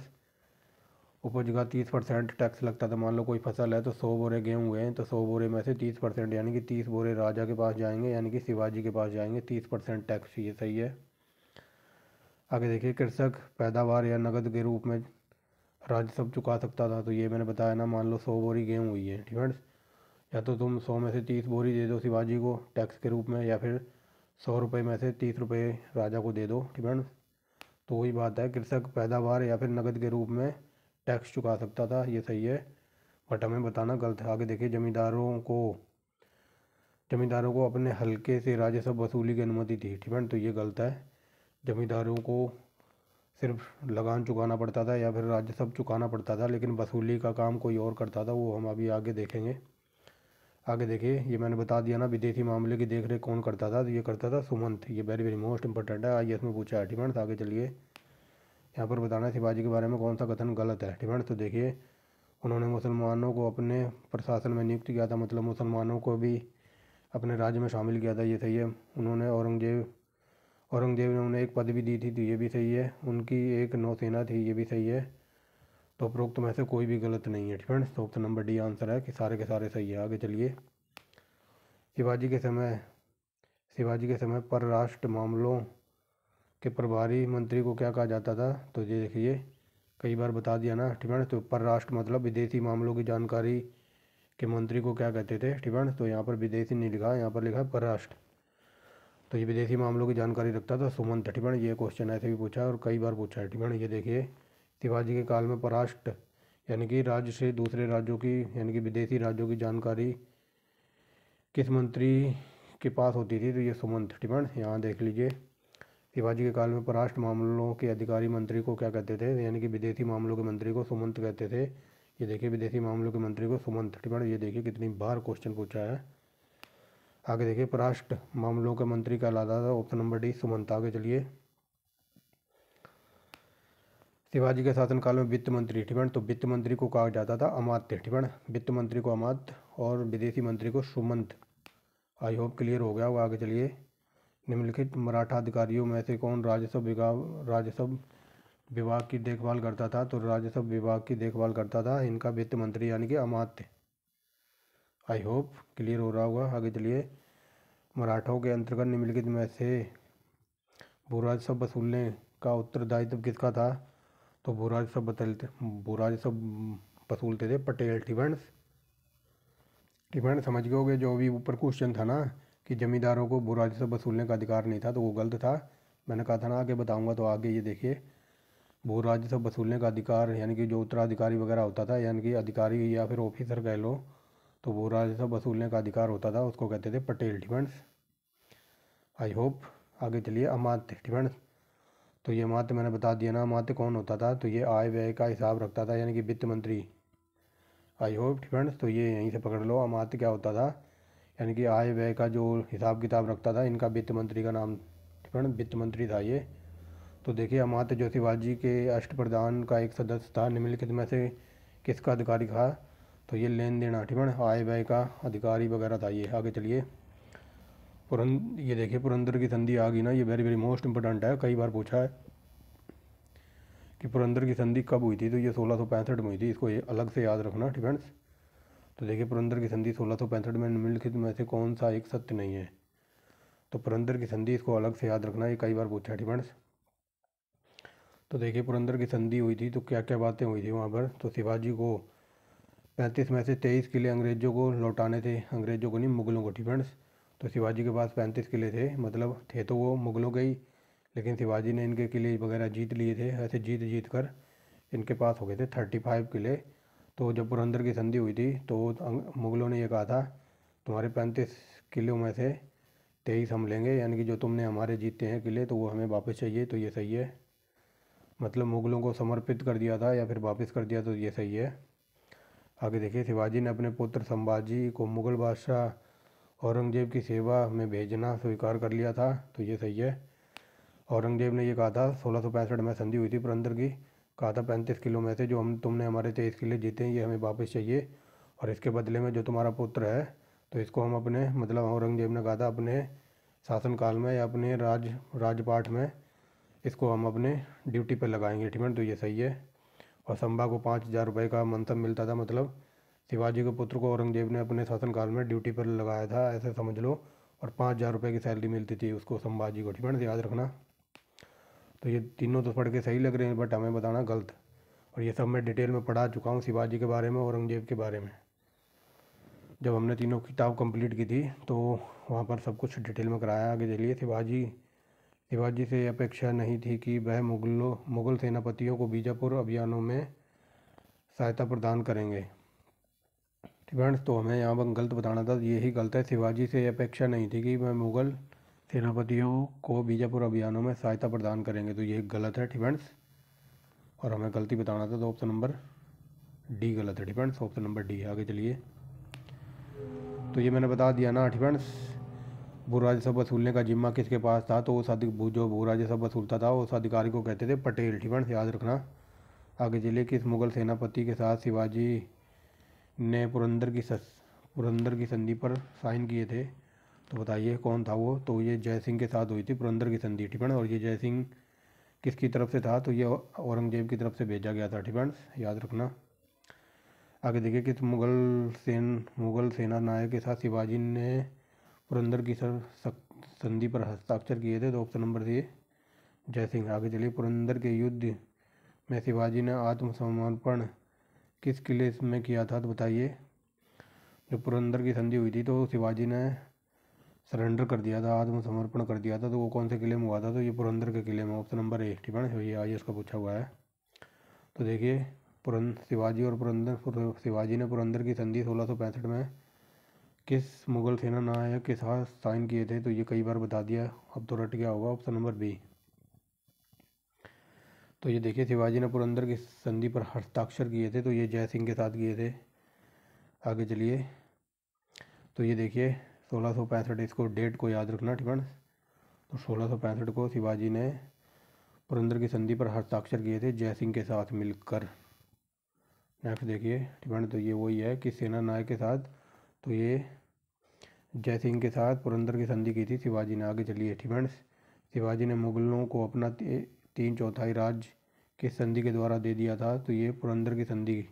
उपज का तीस परसेंट टैक्स लगता था मान लो कोई फसल है तो सौ बोरे गेहूँ हुए हैं तो सौ बोरे में से तीस परसेंट यानी कि तीस बोरे राजा के पास जाएंगे यानी कि शिवाजी के पास जाएंगे तीस परसेंट टैक्स ये सही है आगे देखिए कृषक पैदावार या नकद के रूप में सब चुका सकता था तो ये मैंने बताया ना मान लो सौ बोरी गेहूँ हुई है डिफेंड्स या तो तुम सौ में से तीस बोरी दे दो शिवाजी को टैक्स के रूप में या फिर सौ रुपये में से तीस रुपये राजा को दे दो डिफेंड्स तो वही बात है कृषक पैदावार या फिर नकद के रूप में टैक्स चुका सकता था ये सही है बट हमें बताना गलत है आगे देखिए जमींदारों को जमींदारों को अपने हल्के से राजस्व वसूली की अनुमति थी ठीक है तो ये गलत है जमींदारों को सिर्फ लगान चुकाना पड़ता था या फिर राजस्व चुकाना पड़ता था लेकिन वसूली का काम कोई और करता था वो हम अभी आगे देखेंगे आगे देखिए ये मैंने बता दिया ना विदेशी मामले की देख रेख कौन करता था तो ये करता था सुमंत ये वेरी वेरी मोस्ट इंपॉर्टेंट है आई एस में पूछा है ठीक है तो आगे चलिए यहाँ पर बताना शिवाजी के बारे में कौन सा कथन गलत है है तो देखिए उन्होंने मुसलमानों को अपने प्रशासन में नियुक्त किया था मतलब मुसलमानों को भी अपने राज्य में शामिल किया था ये सही है उन्होंने औरंगजेब औरंगजेब ने उन्हें एक पदवी दी थी तो ये भी सही है उनकी एक नौसेना थी ये भी सही है तो उपरोक्त में से कोई भी गलत नहीं है फ्रेंड्स तो ऑप्शन नंबर डी आंसर है कि सारे के सारे सही है आगे चलिए शिवाजी के समय शिवाजी के समय परराष्ट्र मामलों कि प्रभारी मंत्री को क्या कहा जाता था तो ये देखिए कई बार बता दिया ना ठीक है ना तो मतलब विदेशी मामलों की जानकारी के मंत्री को क्या कहते थे ठीक है ना तो यहाँ पर विदेशी नहीं लिखा यहाँ पर लिखा पर राष्ट्र तो ये विदेशी मामलों की जानकारी रखता था सुमन ठिठिबण ये क्वेश्चन ऐसे भी पूछा और कई बार पूछा है ठिठिबण ये देखिए शिवाजी के काल में पराष्ट्र यानी कि राज्य से दूसरे राज्यों की यानी कि विदेशी राज्यों की जानकारी किस मंत्री के पास होती थी तो ये सुमन ठिठिबण यहाँ देख लीजिए शिवाजी के काल में परराष्ट्र मामलों के अधिकारी मंत्री को क्या कहते थे यानी कि विदेशी मामलों के मंत्री को सुमंत कहते थे ये देखिए विदेशी मामलों के मंत्री को सुमंत टिप्पणी ये देखिए कितनी बार क्वेश्चन पूछा है आगे देखिए परराष्ट्र मामलों के मंत्री का कहलाता था ऑप्शन नंबर डी सुमंत आगे चलिए शिवाजी के शासनकाल में वित्त मंत्री टिपण तो वित्त मंत्री को कहा जाता था अमात्य टिपण वित्त मंत्री को अमात्य और विदेशी मंत्री को सुमंत आई होप क्लियर हो गया वो आगे चलिए निम्नलिखित मराठा अधिकारियों में से कौन राजस्व विभाग राजस्व विभाग की देखभाल करता था तो राजस्व विभाग की देखभाल करता था इनका वित्त मंत्री यानी कि अमात्य आई होप क्लियर हो रहा होगा आगे चलिए मराठों के अंतर्गत निम्नलिखित में से भू राजस्व वसूलने का उत्तरदायित्व किसका था तो भू सब बतलते भू राजस्व वसूलते थे पटेल टिबंस टिबंस समझ गए जो भी ऊपर क्वेश्चन था ना कि ज़मींदारों को भू से वसूलने का अधिकार नहीं था तो वो गलत था मैंने कहा था ना आगे बताऊँगा तो आगे ये देखिए भू राजस्व वसूलने का अधिकार यानी कि जो उत्तराधिकारी वगैरह होता था यानी कि अधिकारी या फिर ऑफिसर कह लो तो भू राजस्व वसूलने का अधिकार होता था उसको कहते थे पटेल डिफेंस आई होप आगे चलिए अमात्य डिफेंस तो ये अमात मैंने बता दिया ना अमात्य कौन होता था तो ये आय व्यय का हिसाब रखता था यानी कि वित्त मंत्री आई होप डिफेंस तो ये यहीं से पकड़ लो अमात्य क्या होता था यानी कि आय व्यय का जो हिसाब किताब रखता था इनका वित्त मंत्री का नाम वित्त मंत्री था ये तो देखिए ज्योतिवाल जी के अष्ट प्रधान का एक सदस्य था निम्नलिखित में से किसका अधिकारी था तो ये लेन देन है आय व्यय का अधिकारी वगैरह था ये आगे चलिए पुरं ये देखिए पुरंदर की संधि आ गई ना ये वेरी वेरी मोस्ट इंपॉर्टेंट है कई बार पूछा है कि पुरंदर की संधि कब हुई थी तो ये सोलह में हुई थी इसको ये अलग से याद रखना है तो देखिए पुरंदर की संधि सोलह सौ पैंसठ में निम्नलिखित में से कौन सा एक सत्य नहीं है तो पुरंदर की संधि इसको अलग से याद रखना ये कई बार पूछा डिमांड्स तो देखिए पुरंदर की संधि हुई थी तो क्या क्या बातें हुई थी वहाँ पर तो शिवाजी को पैंतीस में से तेईस किले अंग्रेज़ों को लौटाने थे अंग्रेज़ों को नहीं मुग़लों को ठीक फ्रेंड्स तो शिवाजी के पास पैंतीस किले थे मतलब थे तो वो मुग़लों के ही लेकिन शिवाजी ने इनके किले वगैरह जीत लिए थे ऐसे जीत जीत कर इनके पास हो गए थे थर्टी फाइव किले तो जब पुरंदर की संधि हुई थी तो मुग़लों ने यह कहा था तुम्हारे पैंतीस किलों में से तेईस हम लेंगे यानी कि जो तुमने हमारे जीते हैं किले तो वो हमें वापस चाहिए तो ये सही है मतलब मुग़लों को समर्पित कर दिया था या फिर वापस कर दिया तो ये सही है आगे देखिए शिवाजी ने अपने पुत्र संभाजी को मुग़ल बादशाह औरंगज़ेब की सेवा में भेजना स्वीकार कर लिया था तो ये सही है औरंगज़ेब ने यह कहा था सोलह में संधि हुई थी पुरंदर की कहा था पैंतीस किलो में से जो हम तुमने हमारे तेईस किले जीते हैं ये हमें वापस चाहिए और इसके बदले में जो तुम्हारा पुत्र है तो इसको हम अपने मतलब औरंगजेब ने कहा था अपने शासनकाल में या अपने राज राजपाठ में इसको हम अपने ड्यूटी पर लगाएंगे ठीक तो ये सही है और संभा को पाँच हज़ार रुपये का मनसब मिलता था मतलब शिवाजी के पुत्र को औरंगजेब ने अपने शासनकाल में ड्यूटी पर लगाया था ऐसे समझ लो और पाँच हज़ार रुपये की सैलरी मिलती थी उसको संभाजी को ठीक है याद रखना तो ये तीनों तो पढ़ के सही लग रहे हैं बट हमें बताना गलत और ये सब मैं डिटेल में पढ़ा चुका हूँ शिवाजी के बारे में औरंगजेब के बारे में जब हमने तीनों किताब कंप्लीट की थी तो वहाँ पर सब कुछ डिटेल में कराया आगे चलिए शिवाजी शिवाजी से अपेक्षा नहीं थी कि वह मुगलों मुग़ल सेनापतियों को बीजापुर अभियानों में सहायता प्रदान करेंगे फ्रेंड्स तो हमें यहाँ पर गलत बताना था यही गलत है शिवाजी से अपेक्षा नहीं थी कि वह मुग़ल सेनापतियों को बीजापुर अभियानों में सहायता प्रदान करेंगे तो ये गलत है डिपेंड्स और हमें गलती बताना था तो ऑप्शन नंबर डी गलत है डिपेंड्स ऑप्शन नंबर डी आगे चलिए तो ये मैंने बता दिया ना डिपेंड्स भू राजस्व वसूलने का जिम्मा किसके पास था तो उस अधिक जो भू राजस्व वसूलता था उस अधिकारी को कहते थे पटेल डिपेंड्स याद रखना आगे चलिए किस मुगल सेनापति के साथ शिवाजी ने पुरंदर की सस पुरंदर की संधि पर साइन किए थे तो बताइए कौन था वो तो ये जय सिंह के साथ हुई थी पुरंदर की संधि है और ये जय सिंह किसकी तरफ से था तो ये औरंगजेब की तरफ से भेजा गया था है याद रखना आगे देखिए किस मुगल सेन मुगल सेना नायक के साथ शिवाजी ने पुरंदर की सर संधि पर हस्ताक्षर किए थे तो ऑप्शन नंबर थे जय सिंह आगे चलिए पुरंदर के युद्ध में शिवाजी ने आत्मसमर्पण किस किले में किया था तो बताइए जो पुरंदर की संधि हुई थी तो शिवाजी ने सरेंडर कर दिया था आत्मसमर्पण कर दिया था तो वो कौन से किले में हुआ था तो ये पुरंदर के किले में ऑप्शन नंबर ए ठीक है ना तो ये आई इसका पूछा हुआ है तो देखिए पुरंद शिवाजी और पुरंदर शिवाजी ने पुरंदर की संधि सोलह में किस मुगल सेना नायक के साथ साइन किए थे तो ये कई बार बता दिया अब तो रट गया होगा ऑप्शन नंबर बी तो ये देखिए शिवाजी ने पुरंदर की संधि पर हस्ताक्षर किए थे तो ये जय सिंह के साथ किए थे आगे चलिए तो ये देखिए सोलह सौ पैंसठ इसको डेट को याद रखना ठीक है तो सोलह सौ पैंसठ को शिवाजी ने पुरंदर की संधि पर हस्ताक्षर किए थे जयसिंह के साथ मिलकर नेक्स्ट देखिए है तो ये वही है कि सेना नायक के साथ तो ये जयसिंह के साथ पुरंदर की संधि की थी शिवाजी ने आगे चली ठीक है शिवाजी ने मुगलों को अपना तीन चौथाई राज्य के संधि के द्वारा दे दिया था तो ये पुरंदर की संधि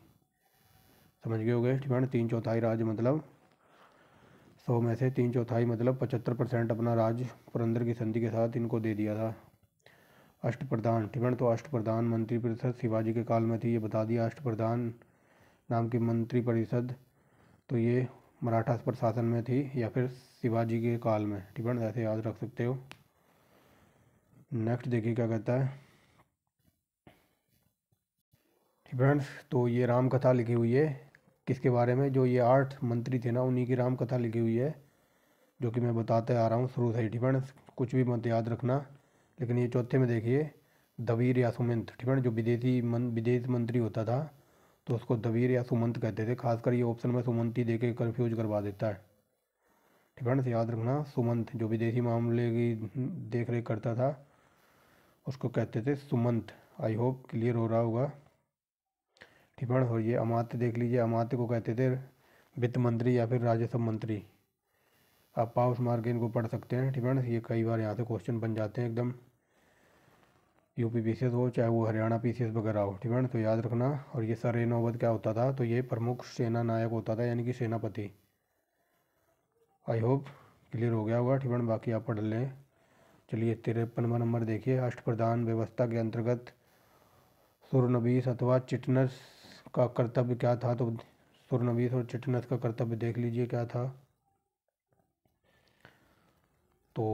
समझ गए हो गए है तीन चौथाई राज्य मतलब सौ में से तीन चौथाई मतलब पचहत्तर परसेंट अपना राज पुरंदर की संधि के साथ इनको दे दिया था अष्ट प्रधान टिप्पण तो अष्ट प्रधान मंत्री परिषद शिवाजी के काल में थी ये बता दिया अष्ट प्रधान नाम की मंत्री परिषद तो ये मराठा प्रशासन में थी या फिर शिवाजी के काल में टिप्पण ऐसे याद रख सकते हो नेक्स्ट देखिए क्या कहता है फ्रेंड्स तो ये राम कथा लिखी हुई है किसके बारे में जो ये आठ मंत्री थे ना उन्हीं की राम कथा लिखी हुई है जो कि मैं बताते आ रहा हूँ शुरू से ही ठीक है कुछ भी मत याद रखना लेकिन ये चौथे में देखिए दवीर या सुमंत ठीक है जो विदेशी मन विदेश मंत्री होता था तो उसको दवीर या सुमंत कहते थे खासकर ये ऑप्शन में सुमंत ही दे के कन्फ्यूज करवा देता है ठीक है याद रखना सुमंत जो विदेशी मामले की देख रेख करता था उसको कहते थे सुमंत आई होप क्लियर हो रहा होगा टिप्पण और ये अमात्य देख लीजिए अमात्य को कहते थे वित्त मंत्री या फिर राजस्व मंत्री आप पाउस मार्ग इनको पढ़ सकते हैं टिप्पण ये कई बार यहाँ से क्वेश्चन बन जाते हैं एकदम यूपी पी हो चाहे वो हरियाणा पीसीएस वगैरह हो ठीक है तो याद रखना और ये सर नौबत क्या होता था तो ये प्रमुख सेना नायक होता था यानी कि सेनापति आई होप क्लियर हो गया होगा ठीक है बाकी आप पढ़ लें चलिए तिरपनवा नंबर देखिए अष्ट प्रधान व्यवस्था के अंतर्गत सुरनबीस अथवा चिटनस का कर्तव्य क्या था तो सुरनवीस और चिटनस का कर्तव्य देख लीजिए क्या था तो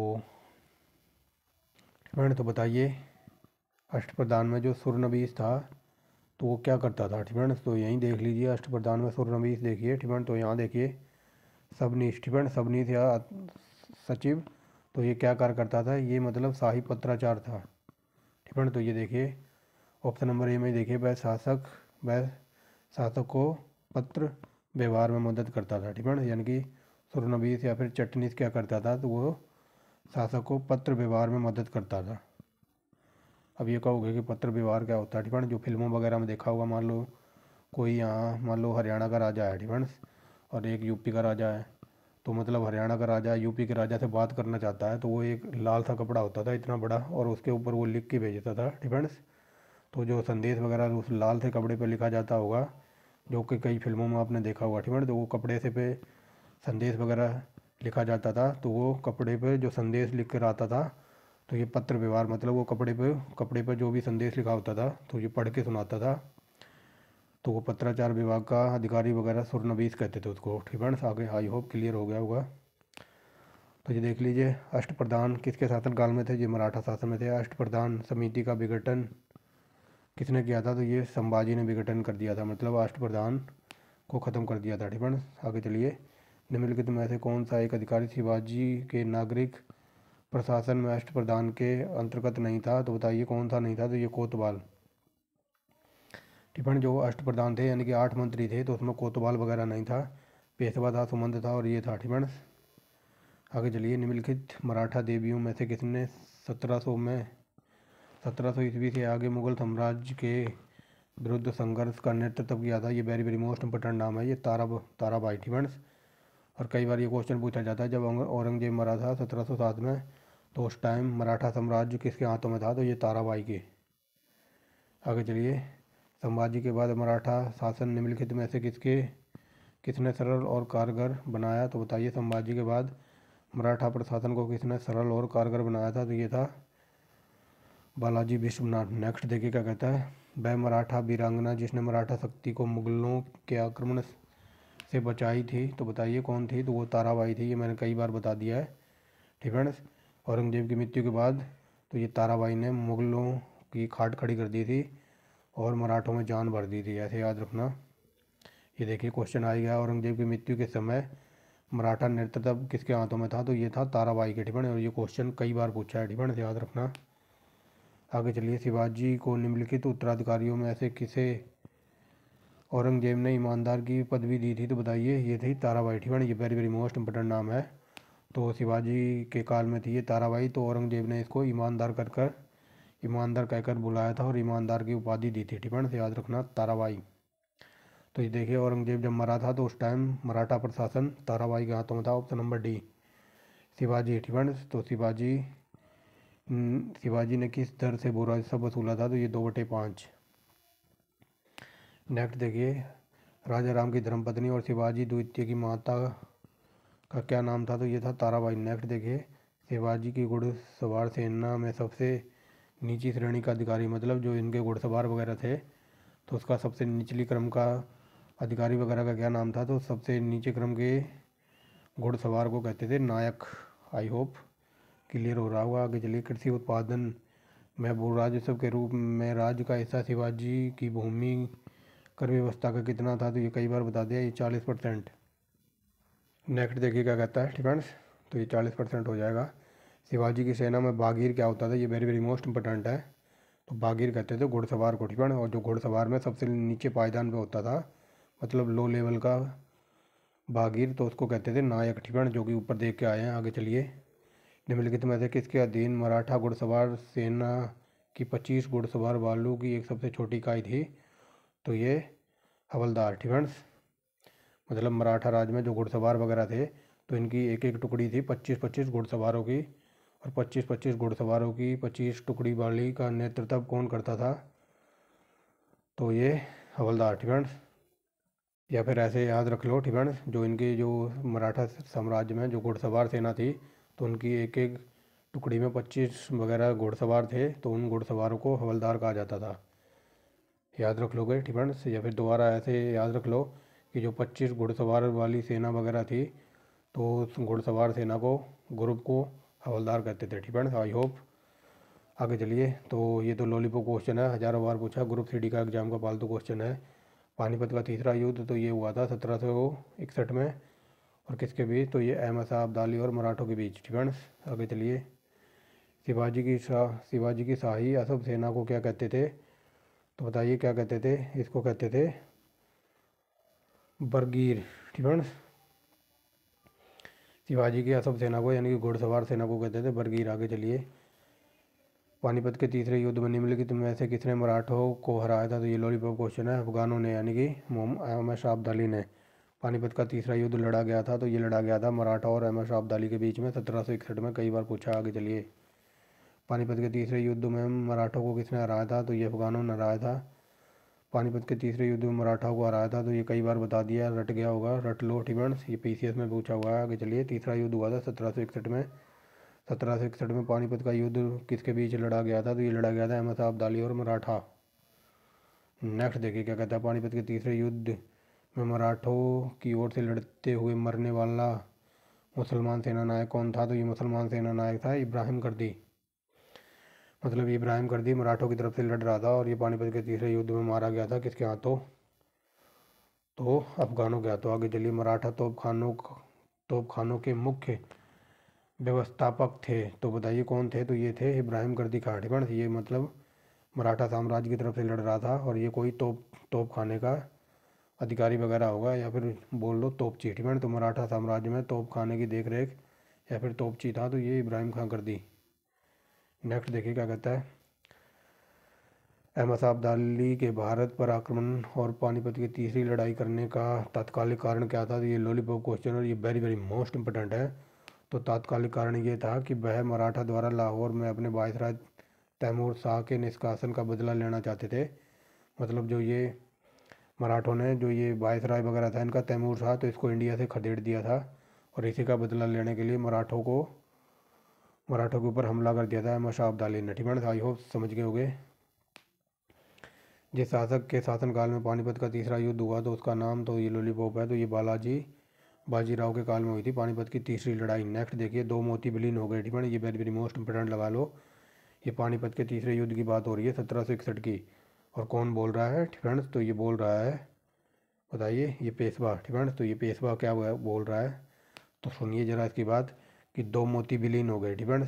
मैंने तो बताइए अष्टप्रधान में जो सुरनवीस था तो वो क्या करता था ठिठमेंट तो यहीं देख लीजिए अष्टप्रधान में सुरनवीस देखिए ठिठमेंट तो यहाँ देखिए सबनीस ठिठमेंट सबनीस या सचिव तो ये क्या कार्य करता था ये मतलब शाही पत्राचार था ठिठमेंट तो ये देखिए ऑप्शन नंबर ए में देखिए वह शासक वह शासक को पत्र व्यवहार में मदद करता था ठीक है ना यानी कि सुरनबीस या फिर चटनीस क्या करता था तो वो शासक को पत्र व्यवहार में मदद करता था अब ये कहोगे कि पत्र व्यवहार क्या होता है ठीक है जो फिल्मों वगैरह में देखा होगा मान लो कोई यहाँ मान लो हरियाणा का राजा है ठीक है और एक यूपी का राजा है तो मतलब हरियाणा का राजा यूपी के राजा से बात करना चाहता है तो वो एक लाल सा कपड़ा होता था इतना बड़ा और उसके ऊपर वो लिख के भेजता था डिपेंड्स तो जो संदेश वगैरह उस लाल से कपड़े पर लिखा जाता होगा जो कि कई फिल्मों में आपने देखा होगा ठीक है तो वो कपड़े से पे संदेश वगैरह लिखा जाता था तो वो कपड़े पर जो संदेश लिख कर आता था तो ये पत्र व्यवहार मतलब वो कपड़े पर कपड़े पर जो भी संदेश लिखा होता था तो ये पढ़ के सुनाता था तो वो पत्राचार विभाग का अधिकारी वगैरह सुरनबीस कहते थे उसको ठीक है आगे आई होप क्लियर हो गया होगा तो ये देख लीजिए अष्ट प्रधान किसके शासनकाल में थे ये मराठा शासन में थे अष्ट प्रधान समिति का विघटन किसने किया था तो ये संभाजी ने विघटन कर दिया था मतलब राष्ट्र प्रधान को ख़त्म कर दिया था ठीक है आगे चलिए निम्नलिखित में से कौन सा एक अधिकारी शिवाजी के नागरिक प्रशासन में राष्ट्र प्रधान के अंतर्गत नहीं था तो बताइए कौन सा नहीं था तो ये कोतवाल टिपण जो अष्ट प्रधान थे यानी कि आठ मंत्री थे तो उसमें कोतवाल वगैरह नहीं था पेशवा था सुमंद था और ये था टिप्पण आगे चलिए निम्नलिखित मराठा देवियों में से किसने सत्रह सौ में सत्रह सौ ईस्वी से आगे मुगल साम्राज्य के विरुद्ध संघर्ष का नेतृत्व किया था ये वेरी वेरी मोस्ट इंपॉर्टेंट नाम है ये तारा ताराबाई थी फ्रेंड्स और कई बार ये क्वेश्चन पूछा जाता है जब औरंगजेब मरा था सत्रह सौ सात में तो उस टाइम मराठा साम्राज्य किसके हाथों में था तो ये ताराबाई के आगे चलिए संभाजी के बाद मराठा शासन निम्नलिखित में से किसके किसने सरल और कारगर बनाया तो बताइए संभाजी के बाद मराठा प्रशासन को किसने सरल और कारगर बनाया था तो ये था बालाजी विश्वनाथ नेक्स्ट देखिए क्या कहता है वह मराठा वीरांगना जिसने मराठा शक्ति को मुगलों के आक्रमण से बचाई थी तो बताइए कौन थी तो वो ताराबाई थी ये मैंने कई बार बता दिया है ठीक है औरंगजेब की मृत्यु के बाद तो ये ताराबाई ने मुगलों की खाट खड़ी कर दी थी और मराठों में जान भर दी थी ऐसे याद रखना ये देखिए क्वेश्चन आ गया औरंगजेब की मृत्यु के समय मराठा नेतृत्व किसके हाथों में था तो ये था ताराबाई के ठिकाने और ये क्वेश्चन कई बार पूछा है ठिकाने से याद रखना आगे चलिए शिवाजी को निम्नलिखित उत्तराधिकारियों में ऐसे किसे औरंगजेब ने ईमानदार की पदवी दी थी तो बताइए ये थी ताराबाई ठीक है ये वेरी वेरी मोस्ट इंपॉर्टेंट नाम है तो शिवाजी के काल में थी ये ताराबाई तो औरंगजेब ने इसको ईमानदार कर कर ईमानदार कहकर बुलाया था और ईमानदार की उपाधि दी थी ठीक है याद रखना ताराबाई तो ये देखिए औरंगजेब जब मरा था तो उस टाइम मराठा प्रशासन ताराबाई के हाथों में था ऑप्शन नंबर डी शिवाजी ठीक है तो शिवाजी हम्म, शिवाजी ने किस दर से बुरा राजस्व वसूला था तो ये दो बटे पाँच नेक्स्ट देखिए राजा राम की धर्मपत्नी और शिवाजी द्वितीय की माता का क्या नाम था तो ये था ताराबाई नेक्स्ट देखिए शिवाजी की घुड़सवार सेना में सबसे नीची श्रेणी का अधिकारी मतलब जो इनके घुड़सवार वगैरह थे तो उसका सबसे निचली क्रम का अधिकारी वगैरह का क्या नाम था तो सबसे नीचे क्रम के घुड़सवार को कहते थे नायक आई होप क्लियर हो रहा होगा आगे चलिए कृषि उत्पादन महबूब राजस्व के रूप में राज्य का हिस्सा शिवाजी की भूमि कर व्यवस्था का कितना था तो ये कई बार बता दिया ये चालीस परसेंट नेक्स्ट देखिए क्या कहता है स्टूडेंट्स तो ये चालीस परसेंट हो जाएगा शिवाजी की सेना में बागीर क्या होता था ये वेरी वेरी मोस्ट इंपॉर्टेंट है तो बागीर कहते थे घुड़सवार को ठीक और जो घुड़सवार में सबसे नीचे पायदान पर होता था मतलब लो लेवल का बागीर तो उसको कहते थे नायक ठीक जो कि ऊपर देख के आए हैं आगे चलिए निम्नलिखित में से किसके अधीन मराठा घुड़सवार सेना की पच्चीस घुड़सवार वालों की एक सबसे छोटी इकाई थी तो ये हवलदार ठीक फ्रेंड्स मतलब मराठा राज्य में जो घुड़सवार वगैरह थे तो इनकी एक एक टुकड़ी थी पच्चीस पच्चीस घुड़सवारों की और पच्चीस पच्चीस घुड़सवारों की पच्चीस टुकड़ी वाली का नेतृत्व कौन करता था तो ये हवलदार थी फ्रेंड्स या फिर ऐसे याद रख लो थी फ्रेंड्स जो इनकी जो मराठा साम्राज्य में जो घुड़सवार सेना थी तो उनकी एक एक टुकड़ी में पच्चीस वगैरह घोड़सवार थे तो उन घोड़सवारों को हवलदार कहा जाता था याद रख लोगे फ्रेंड्स या फिर दोबारा ऐसे याद रख लो कि जो पच्चीस घुड़सवार वाली सेना वगैरह थी तो उस घुड़सवार सेना को ग्रुप को हवलदार कहते थे फ्रेंड्स आई होप आगे चलिए तो ये तो लॉलीपॉप क्वेश्चन है हज़ारों बार पूछा ग्रुप सी डी का एग्जाम का पालतू क्वेश्चन है पानीपत का तीसरा युद्ध तो ये हुआ था सत्रह सौ इकसठ में और किसके बीच तो ये अहमद शाह अब्दाली और मराठों के बीच डिपेंड्स आगे चलिए शिवाजी की शाह शिवाजी की शाही असफ सेना को क्या कहते थे तो बताइए क्या कहते थे इसको कहते थे बरगीर डिपेंड्स शिवाजी की असफ सेना को यानी कि घुड़सवार सेना को कहते थे बरगीर आगे चलिए पानीपत के तीसरे युद्ध में निम्नलिखित में से किसने मराठों को हराया था तो ये लॉलीपॉप क्वेश्चन है अफगानों ने यानी कि मोहम्मद शाह अब्दाली ने पानीपत का तीसरा युद्ध लड़ा गया था तो ये लड़ा गया था मराठा और अहमद शाह अब्दाली के बीच में सत्रह सौ इकसठ में कई बार पूछा आगे चलिए पानीपत के तीसरे युद्ध में मराठों को किसने हराया था तो ये अफगानों ने हराया था पानीपत के तीसरे युद्ध में मराठा को हराया था तो ये कई बार बता दिया रट गया होगा रट लो टिबंस ये पी में पूछा हुआ है आगे चलिए तीसरा युद्ध हुआ था सत्रह सौ इकसठ में सत्रह सौ इकसठ में पानीपत का युद्ध किसके बीच लड़ा गया था तो ये लड़ा गया था अहमद शाह अब्दाली और मराठा नेक्स्ट देखिए क्या कहता है पानीपत के तीसरे युद्ध में मराठों की ओर से लड़ते हुए मरने वाला मुसलमान सेना नायक कौन था तो ये मुसलमान सेना नायक था इब्राहिम गर्दी मतलब इब्राहिम गर्दी मराठों की तरफ से लड़ रहा था और ये पानीपत के तीसरे युद्ध में मारा गया था किसके हाथों तो अफगानों के हाथों आगे चलिए मराठा तोपखानों तोपखानों के मुख्य व्यवस्थापक थे तो बताइए कौन थे तो ये थे इब्राहिम गर्दी का ये मतलब मराठा साम्राज्य की तरफ से लड़ रहा था और ये कोई तोप तोप खाने का अधिकारी वगैरह होगा या फिर बोल लो तोप चीठी तो मराठा साम्राज्य में तोप खाने की देख रेख या फिर तोपची था तो ये इब्राहिम खां कर दी नेक्स्ट देखिए क्या कहता है अहमद साहब दाली के भारत पर आक्रमण और पानीपत की तीसरी लड़ाई करने का तात्कालिक कारण क्या था तो ये लॉलीपॉप क्वेश्चन और ये वेरी वेरी मोस्ट इंपॉर्टेंट है तो तात्कालिक कारण ये था कि वह मराठा द्वारा लाहौर में अपने बायसराज तैमूर शाह के निष्कासन का बदला लेना चाहते थे मतलब जो ये मराठों ने जो ये वायसराय वगैरह था इनका तैमूर था तो इसको इंडिया से खदेड़ दिया था और इसी का बदला लेने के लिए मराठों को मराठों के ऊपर हमला कर दिया था मशा अब्दाली ने ठीक है आई होप समझ गए होगे जिस शासक के शासनकाल में पानीपत का तीसरा युद्ध हुआ तो उसका नाम तो ये लोली है तो ये बालाजी बाजीराव के काल में हुई थी पानीपत की तीसरी लड़ाई नेक्स्ट देखिए दो मोती बिलीन हो गए ठीक है ये वेरी वेरी मोस्ट इंपॉर्टेंट लगा लो ये पानीपत के तीसरे युद्ध की बात हो रही है सत्रह की और कौन बोल रहा है ठिफंड तो ये बोल रहा है बताइए ये पेशवा ठिफंड तो ये पेशवा क्या बोल रहा है तो सुनिए ज़रा इसकी बात कि दो मोती विलीन हो गए ठिफंड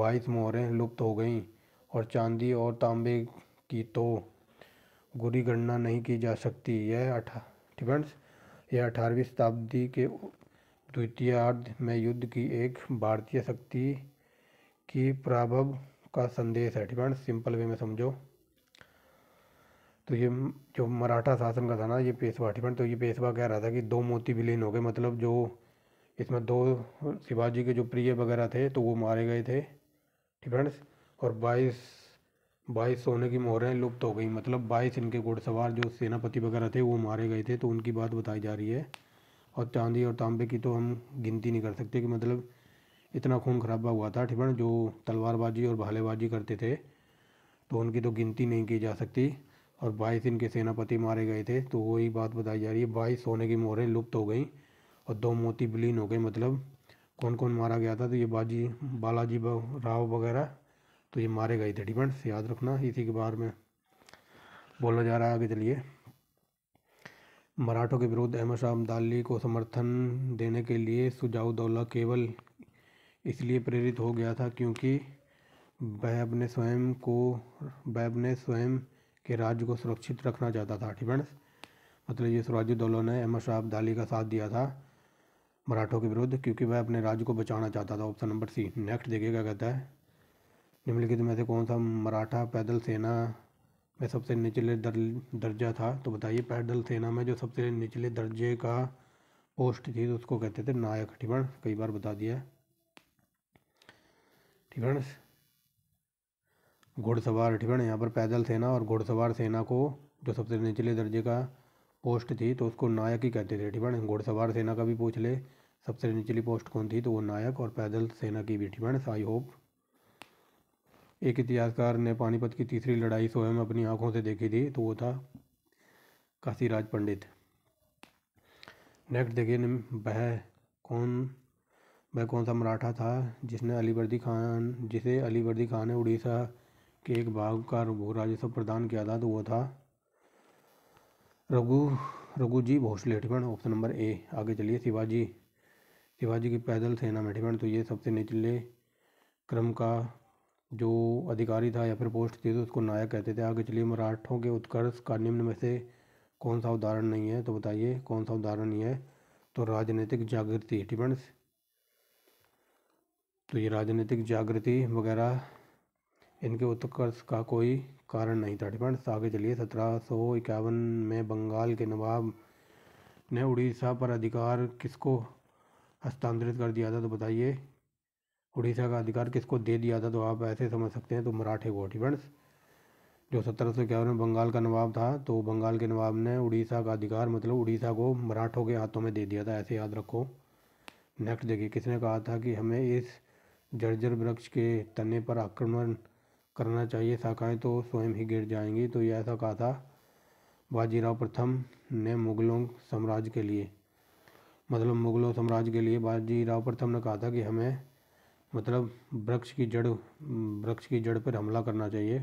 बाईस मोहरें लुप्त हो गई और चांदी और तांबे की तो गुरी गणना नहीं की जा सकती यह अठा ठिफंड यह अठारहवीं शताब्दी के द्वितीयार्ध में युद्ध की एक भारतीय शक्ति की प्राभव का संदेश है ठिफंड सिंपल वे में समझो तो ये जो मराठा शासन का था ना ये पेशवा ठिपन तो ये पेशवा कह रहा था कि दो मोती विलीन हो गए मतलब जो इसमें दो शिवाजी के जो प्रिय वगैरह थे तो वो मारे गए थे फ्रेंड्स और बाईस बाईस सोने की मोहरें लुप्त हो गई मतलब बाईस इनके घुड़सवार जो सेनापति वगैरह थे वो मारे गए थे तो उनकी बात बताई जा रही है और चांदी और तांबे की तो हम गिनती नहीं कर सकते कि मतलब इतना खून खराबा हुआ था ठिबण जो तलवारबाजी और भालेबाजी करते थे तो उनकी तो गिनती नहीं की जा सकती और बाईस इनके सेनापति मारे गए थे तो वही बात बताई जा रही है बाईस सोने की मोहरें लुप्त हो गई और दो मोती विलीन हो गए मतलब कौन कौन मारा गया था तो ये बाजी बालाजी राव वगैरह तो ये मारे गए थे डिपेंड्स याद रखना इसी के बारे में बोला जा रहा है आगे चलिए मराठों के विरुद्ध अहमद शाह अब्दाली को समर्थन देने के लिए सुजाउदौला केवल इसलिए प्रेरित हो गया था क्योंकि वह अपने स्वयं को वह अपने स्वयं के राज्य को सुरक्षित रखना चाहता था फ्रेंड्स मतलब ये सिराजुद्दौला ने अहमद शाह अब्दाली का साथ दिया था मराठों के विरुद्ध क्योंकि वह अपने राज्य को बचाना चाहता था ऑप्शन नंबर सी नेक्स्ट देखिए क्या कहता है निम्नलिखित में से कौन सा मराठा पैदल सेना में सबसे निचले दर, दर्जा था तो बताइए पैदल सेना में जो सबसे निचले दर्जे का पोस्ट थी तो उसको कहते थे नायक ठीक कई बार बता दिया ठीक है घुड़सवार ठीक है यहाँ पर पैदल सेना और घुड़सवार सेना को जो सबसे निचले दर्जे का पोस्ट थी तो उसको नायक ही कहते थे ठीक है घुड़सवार सेना का भी पूछ ले सबसे निचली पोस्ट कौन थी तो वो नायक और पैदल सेना की भी ठीक है आई होप एक इतिहासकार ने पानीपत की तीसरी लड़ाई स्वयं अपनी आंखों से देखी थी तो वो था काशीराज पंडित नेक्स्ट देखिए वह कौन वह कौन सा मराठा था जिसने अलीवर्दी खान जिसे अलीवर्दी खान ने उड़ीसा के एक भाग का रघु राजस्व प्रदान किया था तो वो था रघु रघु जी भोसले ठिकाण ऑप्शन नंबर ए आगे चलिए शिवाजी शिवाजी की पैदल सेना में ठिकाण तो ये सबसे निचले क्रम का जो अधिकारी था या फिर पोस्ट थी तो उसको नायक कहते थे आगे चलिए मराठों के उत्कर्ष का निम्न में से कौन सा उदाहरण नहीं है तो बताइए कौन सा उदाहरण नहीं है तो राजनीतिक जागृति डिपेंड्स तो ये राजनीतिक जागृति वगैरह इनके उत्कर्ष का कोई कारण नहीं था डिपेंड्स आगे चलिए सत्रह सौ इक्यावन में बंगाल के नवाब ने उड़ीसा पर अधिकार किसको हस्तांतरित कर दिया था तो बताइए उड़ीसा का अधिकार किसको दे दिया था तो आप ऐसे समझ सकते हैं तो मराठे को डिपेंड्स जो सत्रह सौ इक्यावन में बंगाल का नवाब था तो बंगाल के नवाब ने उड़ीसा का अधिकार मतलब उड़ीसा को मराठों के हाथों में दे दिया था ऐसे याद रखो नेक्स्ट देखिए किसने कहा था कि हमें इस जर्जर वृक्ष के तने पर आक्रमण करना चाहिए शाखाएं तो स्वयं ही गिर जाएंगी तो यह ऐसा कहा था बाजीराव प्रथम ने मुगलों साम्राज्य के लिए मतलब मुगलों साम्राज्य के लिए बाजीराव प्रथम ने कहा था कि हमें मतलब वृक्ष की जड़ वृक्ष की जड़ पर हमला करना चाहिए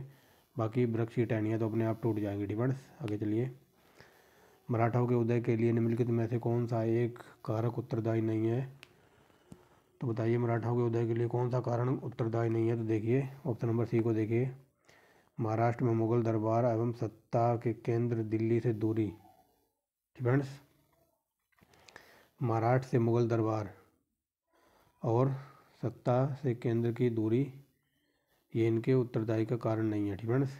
बाकी वृक्ष की टहनियाँ तो अपने आप टूट जाएंगी डिफेंड्स आगे चलिए मराठाओं के उदय के लिए निम्नलिखित में से कौन सा एक कारक उत्तरदायी नहीं है तो बताइए मराठाओं के उदय के लिए कौन सा कारण उत्तरदायी नहीं है तो देखिए ऑप्शन नंबर सी को देखिए महाराष्ट्र में मुगल दरबार एवं सत्ता के केंद्र दिल्ली से दूरी फ्रेंड्स महाराष्ट्र से मुगल दरबार और सत्ता से केंद्र की दूरी ये इनके उत्तरदायी का कारण नहीं है ठीक फ्रेंड्स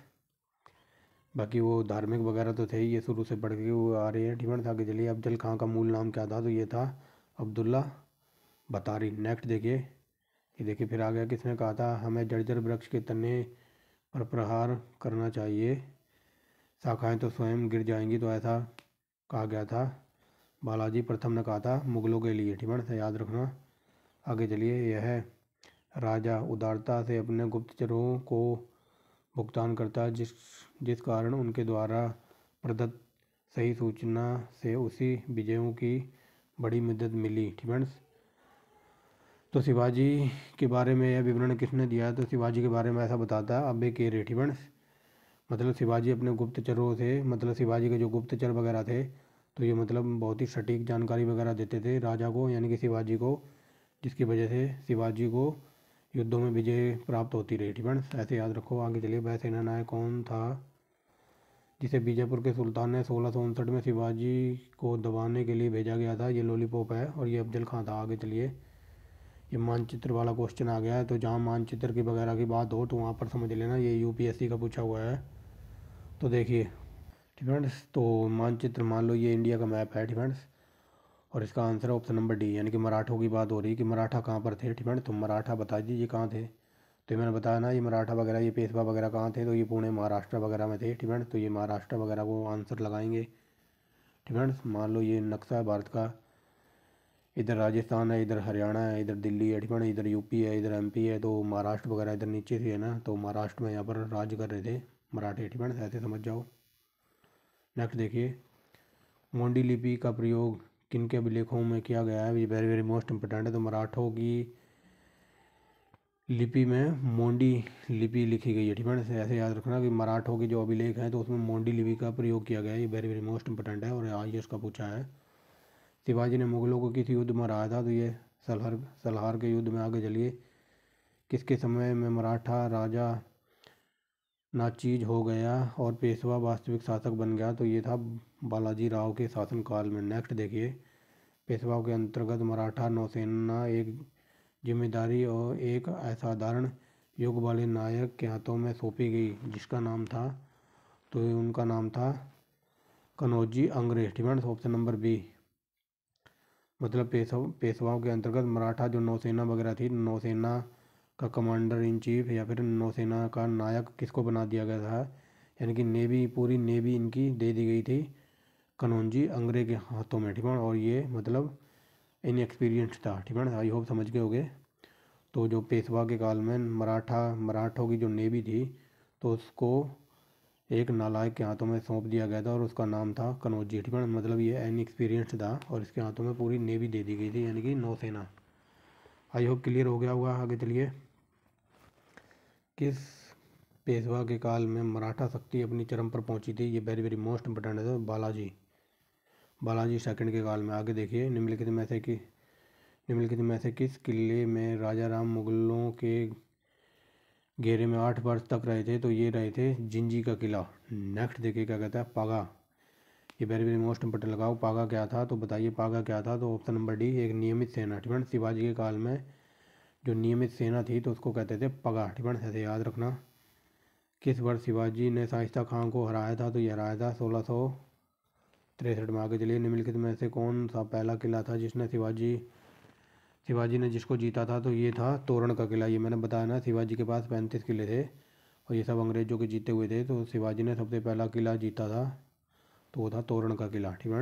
बाकी वो धार्मिक वगैरह तो थे ही ये शुरू से पढ़ के वो आ रहे हैं ठीक फ्रेंड्स आगे चलिए अब जल खां का मूल नाम क्या था तो ये था अब्दुल्ला बता रही नेक्स्ट देखिए कि देखिए फिर आ गया किसने कहा था हमें जर्जर वृक्ष के तने पर प्रहार करना चाहिए शाखाएं तो स्वयं गिर जाएंगी तो ऐसा कहा गया था बालाजी प्रथम ने कहा था मुगलों के लिए ठीक है याद रखना आगे चलिए यह राजा उदारता से अपने गुप्तचरों को भुगतान करता है जिस जिस कारण उनके द्वारा प्रदत्त सही सूचना से उसी विजयों की बड़ी मदद मिली ठीक है तो शिवाजी के बारे में यह विवरण किसने दिया तो शिवाजी के बारे में ऐसा बताता है अबे के रेठीवंश मतलब शिवाजी अपने गुप्तचरों से मतलब शिवाजी के जो गुप्तचर वगैरह थे तो ये मतलब बहुत ही सटीक जानकारी वगैरह देते थे राजा को यानी कि शिवाजी को जिसकी वजह से शिवाजी को युद्धों में विजय प्राप्त होती रही थी ऐसे याद रखो आगे चलिए वह सेना नायक कौन था जिसे बीजापुर के सुल्तान ने सोलह सौ उनसठ में शिवाजी को दबाने के लिए भेजा गया था ये लोलीपॉप है और ये अफजल खां था आगे चलिए ये मानचित्र वाला क्वेश्चन आ गया है तो जहाँ मानचित्र की वगैरह की बात हो तो वहाँ पर समझ लेना ये यूपीएससी का पूछा हुआ है तो देखिए फ्रेंड्स तो मानचित्र मान लो ये इंडिया का मैप है डिफेंड्स और इसका आंसर ऑप्शन नंबर डी यानी कि मराठों की बात हो रही है कि मराठा कहाँ पर थे डिफेंड तो मराठा बता दीजिए कहाँ थे तो मैंने बताया ना ये मराठा वगैरह ये पेशवा वगैरह कहाँ थे तो ये पुणे महाराष्ट्र वगैरह में थे डिफेंड तो ये महाराष्ट्र वगैरह को आंसर लगाएंगे फ्रेंड्स मान लो ये नक्शा है भारत का इधर राजस्थान है इधर हरियाणा है इधर दिल्ली है इधर यूपी है इधर एमपी है तो महाराष्ट्र वगैरह इधर नीचे थे है ना तो महाराष्ट्र में यहाँ पर राज कर रहे थे मराठे अठिपण ऐसे समझ जाओ नेक्स्ट देखिए मोंडी लिपि का प्रयोग किन के अभिलेखों में किया गया है ये वेरी वेरी मोस्ट इम्पोर्टेंट है तो मराठों की लिपि में मोंडी लिपि लिखी गई है ठीक है ऐसे याद रखना कि मराठों के जो अभिलेख हैं तो उसमें मोंडी लिपि का प्रयोग किया गया है ये वेरी वेरी मोस्ट इम्पोर्टेंट है और आज ये उसका पूछा है शिवाजी ने मुग़लों को किस युद्ध में हराया था तो ये सलहर सलहार के युद्ध में आगे चलिए किसके समय में मराठा राजा नाचीज हो गया और पेशवा वास्तविक शासक बन गया तो ये था बालाजी राव के शासनकाल में नेक्स्ट देखिए पेशवा के अंतर्गत मराठा नौसेना एक जिम्मेदारी और एक असाधारण युग वाले नायक के हाथों में सौंपी गई जिसका नाम था तो उनका नाम था कनौजी अंग्रेज ठीक है ऑप्शन नंबर बी मतलब पेशव पेशवाओं के अंतर्गत मराठा जो नौसेना वगैरह थी नौसेना का कमांडर इन चीफ या फिर नौसेना का नायक किसको बना दिया गया था यानी कि नेवी पूरी नेवी इनकी दे दी गई थी कनौजी अंग्रेज के हाथों में ठीक है और ये मतलब एक्सपीरियंस था ठीक है आई होप समझ गए होगे तो जो पेशवा के काल में मराठा मराठों की जो नेवी थी तो उसको एक नालायक के हाथों में सौंप दिया गया था और उसका नाम था कनौज जेठमल मतलब ये अनएक्सपीरियंस्ड था और इसके हाथों में पूरी नेवी दे दी गई थी यानी कि नौसेना आई होप क्लियर हो गया होगा आगे चलिए किस पेशवा के काल में मराठा शक्ति अपनी चरम पर पहुंची थी ये वेरी वेरी मोस्ट इंपॉर्टेंट है तो बालाजी बालाजी सेकंड के काल में आगे देखिए निम्नलिखित में से कि निम्नलिखित में से किस किले में राजा राम मुगलों के घेरे में आठ वर्ष तक रहे थे तो ये रहे थे जिंजी का किला नेक्स्ट देखिए क्या कहता है पागा ये वेरी वेरी मोस्ट इंपॉर्टेंट लगाओ पागा क्या था तो बताइए पागा क्या था तो ऑप्शन नंबर डी एक नियमित सेना ठीक है शिवाजी के काल में जो नियमित सेना थी तो उसको कहते थे पगा ठीक है याद रखना किस वर्ष शिवाजी ने साइस्ता खां को हराया था तो ये हराया था सोलह सौ तिरसठ में आगे चलिए निम्नलिखित में से कौन सा पहला किला था जिसने शिवाजी शिवाजी ने जिसको जीता था तो ये था तोरण का किला ये मैंने बताया ना शिवाजी के पास पैंतीस किले थे और ये सब अंग्रेज़ों के जीते हुए थे तो शिवाजी ने सबसे पहला किला जीता था तो वो था तोरण का किला ठीक है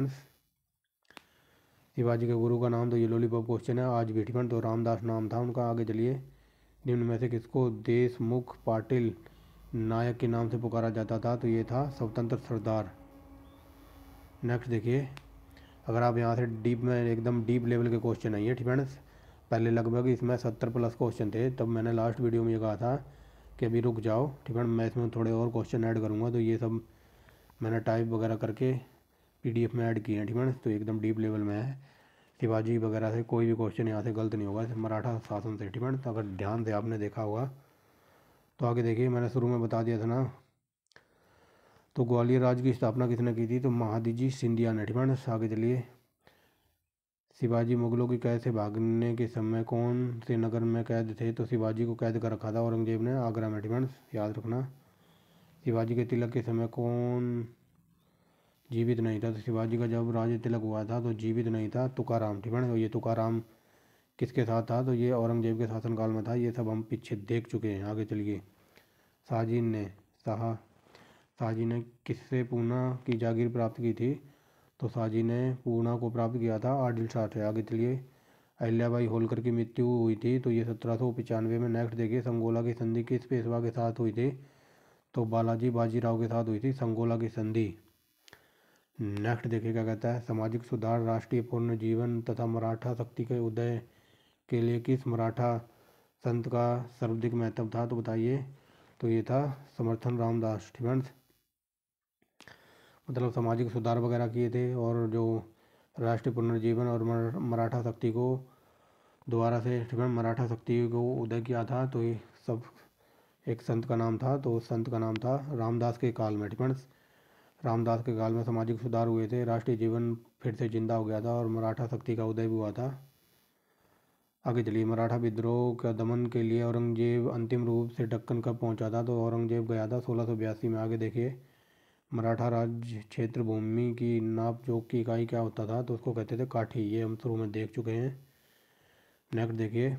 शिवाजी के गुरु का नाम तो ये लोलीपॉप क्वेश्चन है आज भी ठीक है तो रामदास नाम था उनका आगे चलिए निम्न में से किसको देशमुख पाटिल नायक के नाम से पुकारा जाता था तो ये था स्वतंत्र सरदार नेक्स्ट देखिए अगर आप यहाँ से डीप में एकदम डीप लेवल के क्वेश्चन आइए ठीक है पहले लगभग इसमें सत्तर प्लस क्वेश्चन थे तब मैंने लास्ट वीडियो में ये कहा था कि अभी रुक जाओ ठीक है मैं इसमें थोड़े और क्वेश्चन ऐड करूँगा तो ये सब मैंने टाइप वगैरह करके पी में ऐड किए हैं ठीक है तो एकदम डीप लेवल में है शिवाजी वगैरह से कोई भी क्वेश्चन यहाँ से गलत नहीं होगा मराठा शासन से ठीक है तो अगर ध्यान से आपने देखा होगा तो आगे देखिए मैंने शुरू में बता दिया था ना तो ग्वालियर राज्य की स्थापना किसने की थी तो महादीजी सिंधिया ने ठीक है आगे चलिए शिवाजी मुगलों की कैद से भागने के समय कौन से नगर में कैद थे तो शिवाजी को कैद कर रखा था औरंगजेब ने आगरा में डिमांड्स याद रखना शिवाजी के तिलक के समय कौन जीवित नहीं था तो शिवाजी का जब राज्य तिलक हुआ था तो जीवित नहीं था तुकाराम ठीक है ये तुकाराम किसके साथ था तो ये औरंगजेब के शासनकाल में था ये सब हम पीछे देख चुके हैं आगे चलिए शाहजी ने शाह शाहजी ने किससे पूना की जागीर प्राप्त की थी तो शाहजी ने पूर्णा को प्राप्त किया था आदिल शाह से आगे चलिए अहिल्याबाई होलकर की मृत्यु हुई थी तो ये सत्रह सौ पचानवे में नेक्स्ट देखिए संगोला की संधि किस पेशवा के साथ हुई थी तो बालाजी बाजीराव के साथ हुई थी संगोला की संधि नेक्स्ट देखिए क्या कहता है सामाजिक सुधार राष्ट्रीय पूर्ण जीवन तथा मराठा शक्ति के उदय के लिए किस मराठा संत का सर्वाधिक महत्व था तो बताइए तो ये था समर्थन रामदास स्टूडेंट्स मतलब सामाजिक सुधार वगैरह किए थे और जो राष्ट्रीय पुनर्जीवन और मराठा शक्ति को दोबारा से मराठा शक्ति को उदय किया था तो ये सब एक संत का नाम था तो संत का नाम था रामदास के काल में ठीक रामदास के काल में सामाजिक सुधार हुए थे राष्ट्रीय जीवन फिर से जिंदा हो गया था और मराठा शक्ति का उदय भी हुआ था आगे चलिए मराठा विद्रोह का दमन के लिए औरंगजेब अंतिम रूप से डक्कन कब पहुंचा था तो औरंगजेब गया था सोलह में आगे देखिए मराठा राज्य क्षेत्र भूमि की नाप जोक की इकाई क्या होता था तो उसको कहते थे काठी ये हम शुरू में देख चुके हैं नेक्स्ट देखिए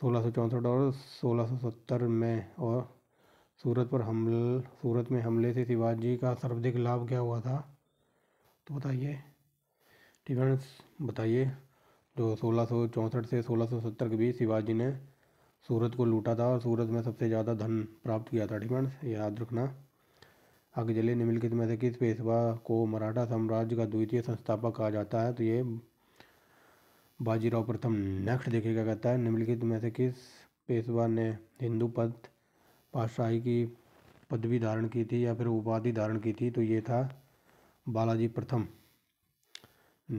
सोलह सौ चौंसठ और सोलह सौ सत्तर में और सूरत पर हमल सूरत में हमले से शिवाजी का सर्वाधिक लाभ क्या हुआ था तो बताइए ठीक है बताइए जो सोलह सौ चौंसठ से सोलह सौ सत्तर के बीच शिवाजी ने सूरत को लूटा था और सूरत में सबसे ज़्यादा धन प्राप्त किया था ठीक है याद रखना अगजले निम्नलिखित में से किस पेशवा को मराठा साम्राज्य का द्वितीय संस्थापक कहा जाता है तो ये बाजीराव प्रथम नेक्स्ट देखिए क्या कहता है निम्नलिखित में से किस पेशवा ने हिंदू पद पातशाही की पदवी धारण की थी या फिर उपाधि धारण की थी तो ये था बालाजी प्रथम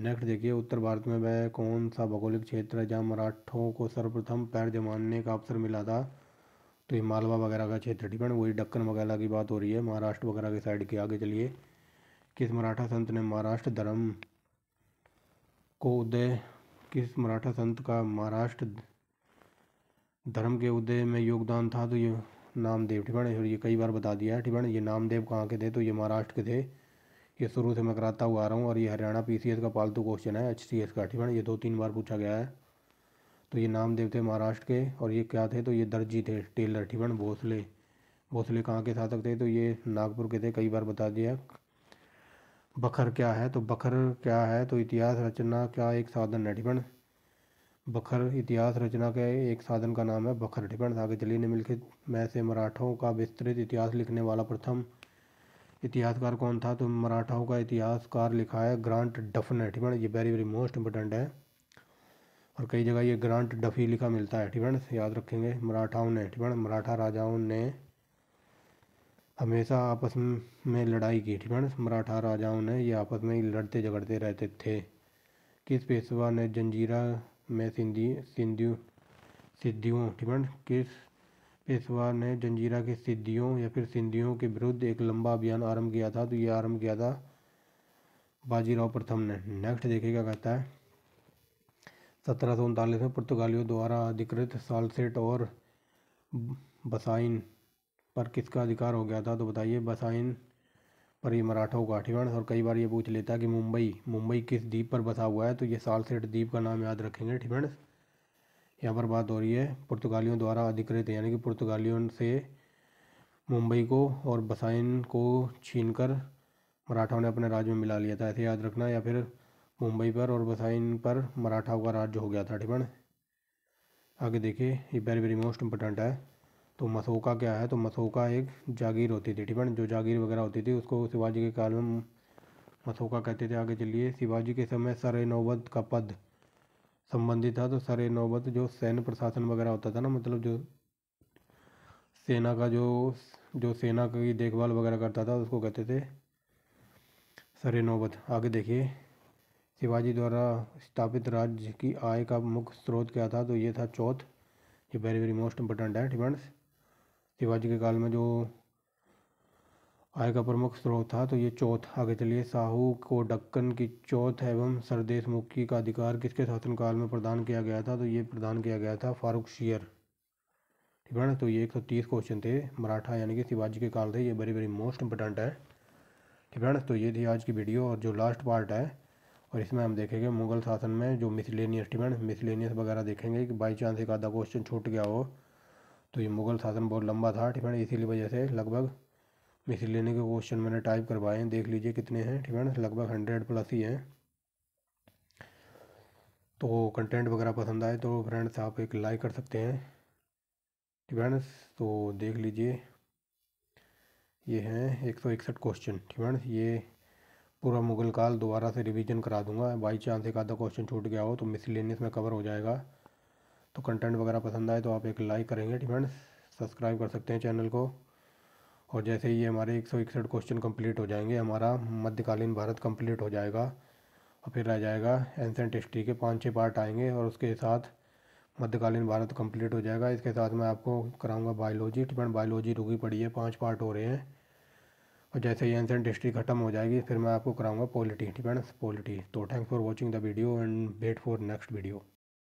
नेक्स्ट देखिए उत्तर भारत में वह कौन सा भौगोलिक क्षेत्र है जहाँ मराठों को सर्वप्रथम पैर जमाने का अवसर मिला था तो ये मालवा वगैरह का क्षेत्र ठीक है ना वही डक्कन वगैरह की बात हो रही है महाराष्ट्र वगैरह के साइड के आगे चलिए किस मराठा संत ने महाराष्ट्र धर्म को उदय किस मराठा संत का महाराष्ट्र धर्म के उदय में योगदान था तो ये नामदेव ठीक है ये कई बार बता दिया है ठीक है ये नामदेव कहाँ के थे तो ये महाराष्ट्र के थे ये शुरू से मैं कराता हुआ आ रहा हूँ और ये हरियाणा पीसीएस का पालतू क्वेश्चन है एचसीएस का ठीक है ये दो तीन बार पूछा गया है तो ये नाम देवते महाराष्ट्र के और ये क्या थे तो ये दर्जी थे टेलर ठीवण भोसले भोसले कहाँ के साधक थे तो ये नागपुर के थे कई बार बता दिया बखर क्या है तो बखर क्या है तो इतिहास रचना का एक साधन है ठिपण बखर इतिहास रचना के एक साधन का नाम है बखर ठिपण आगे चलिए मिलकर मैं से मराठों का विस्तृत इतिहास लिखने वाला प्रथम इतिहासकार कौन था तो मराठाओं का इतिहासकार लिखा है ग्रांट डफन है ठिपण ये वेरी वेरी मोस्ट इंपॉर्टेंट है और कई जगह ये ग्रांट डफी लिखा मिलता है ठीक है ना याद रखेंगे मराठाओं ने ठीक है ना मराठा राजाओं ने हमेशा आपस में लड़ाई की ठीक है ना मराठा राजाओं ने ये आपस में लड़ते झगड़ते रहते थे किस पेशवा ने जंजीरा में सिंधी सिंधु सिद्धियों ठीक है किस पेशवा ने जंजीरा की सिद्धियों या फिर सिंधियों के विरुद्ध एक लंबा अभियान आरंभ किया था तो ये आरंभ किया था बाजीराव प्रथम ने नेक्स्ट देखिएगा कहता है सत्रह सौ उनतालीस में पुर्तगालियों द्वारा अधिकृत सालसेट और बसाइन पर किसका अधिकार हो गया था तो बताइए बसाइन पर ये मराठों का ठिकाण और कई बार ये पूछ लेता कि मुंबई मुंबई किस द्वीप पर बसा हुआ है तो ये सालसेट द्वीप का नाम याद रखेंगे ठिकाण यहाँ पर बात हो रही है पुर्तगालियों द्वारा अधिकृत यानी कि पुर्तगालियों से मुंबई को और बसाइन को छीनकर मराठों ने अपने राज्य में मिला लिया था ऐसे याद रखना या फिर मुंबई पर और बसाइन पर मराठा का राज्य हो गया था है आगे देखिए ये वेरी वेरी मोस्ट इम्पोर्टेंट है तो मसोका क्या है तो मसोका एक जागीर होती थी है जो जागीर वगैरह होती थी उसको शिवाजी के काल में मसोका कहते थे आगे चलिए शिवाजी के समय सर नौबत का पद संबंधित था तो सर नौबत जो सैन्य प्रशासन वगैरह होता था ना मतलब जो सेना का जो जो सेना की देखभाल वगैरह करता था उसको कहते थे सर नौबत आगे देखिए शिवाजी द्वारा स्थापित राज्य की आय का मुख्य स्रोत क्या था तो ये था चौथ ये वेरी वेरी मोस्ट इम्पोर्टेंट है डिपेंड्स शिवाजी के काल में जो आय का प्रमुख स्रोत था तो ये चौथ आगे चलिए साहू को डक्कन की चौथ एवं सरदेश मुक्की का अधिकार किसके शासनकाल में प्रदान किया गया था तो ये प्रदान किया गया था फारूक शियर ठीक है ना तो ये एक सौ तीस क्वेश्चन थे मराठा यानी कि शिवाजी के काल थे ये वेरी वेरी मोस्ट इंपॉर्टेंट है ठीक है ना तो ये थी आज की वीडियो और जो लास्ट पार्ट है और इसमें हम देखेंगे मुगल शासन में जो मिसलेनियस डिमांड मिसलेनियस वगैरह देखेंगे कि बाई चांस एक आधा क्वेश्चन छूट गया हो तो ये मुगल शासन बहुत लंबा था है इसीलिए वजह से लगभग मिसलेनियस के क्वेश्चन मैंने टाइप करवाए हैं देख लीजिए कितने हैं है लगभग हंड्रेड प्लस ही हैं तो कंटेंट वगैरह पसंद आए तो फ्रेंड्स आप एक लाइक कर सकते हैं है तो देख लीजिए ये हैं एक सौ इकसठ क्वेश्चन है ये पूरा मुगल काल दोबारा से रिवीजन करा दूंगा बाई चांस एक आधा क्वेश्चन छूट गया हो तो मिसलेनियस में कवर हो जाएगा तो कंटेंट वगैरह पसंद आए तो आप एक लाइक करेंगे फ्रेंड्स सब्सक्राइब कर सकते हैं चैनल को और जैसे ही हमारे एक सौ इकसठ क्वेश्चन कम्प्लीट हो जाएंगे हमारा मध्यकालीन भारत कम्प्लीट हो जाएगा और फिर रह जाएगा एंसेंट हिस्ट्री के पाँच छः पार्ट आएंगे और उसके साथ मध्यकालीन भारत कंप्लीट हो जाएगा इसके साथ मैं आपको कराऊंगा बायोलॉजी डिपेंड बायोलॉजी रुकी पड़ी है पाँच पार्ट हो रहे हैं और जैसे ही एंसेंट हिस्ट्री खत्म हो जाएगी फिर मैं आपको कराऊंगा पॉलिटी डिपेंड्स पॉलिटी तो thanks for watching the video and wait for next video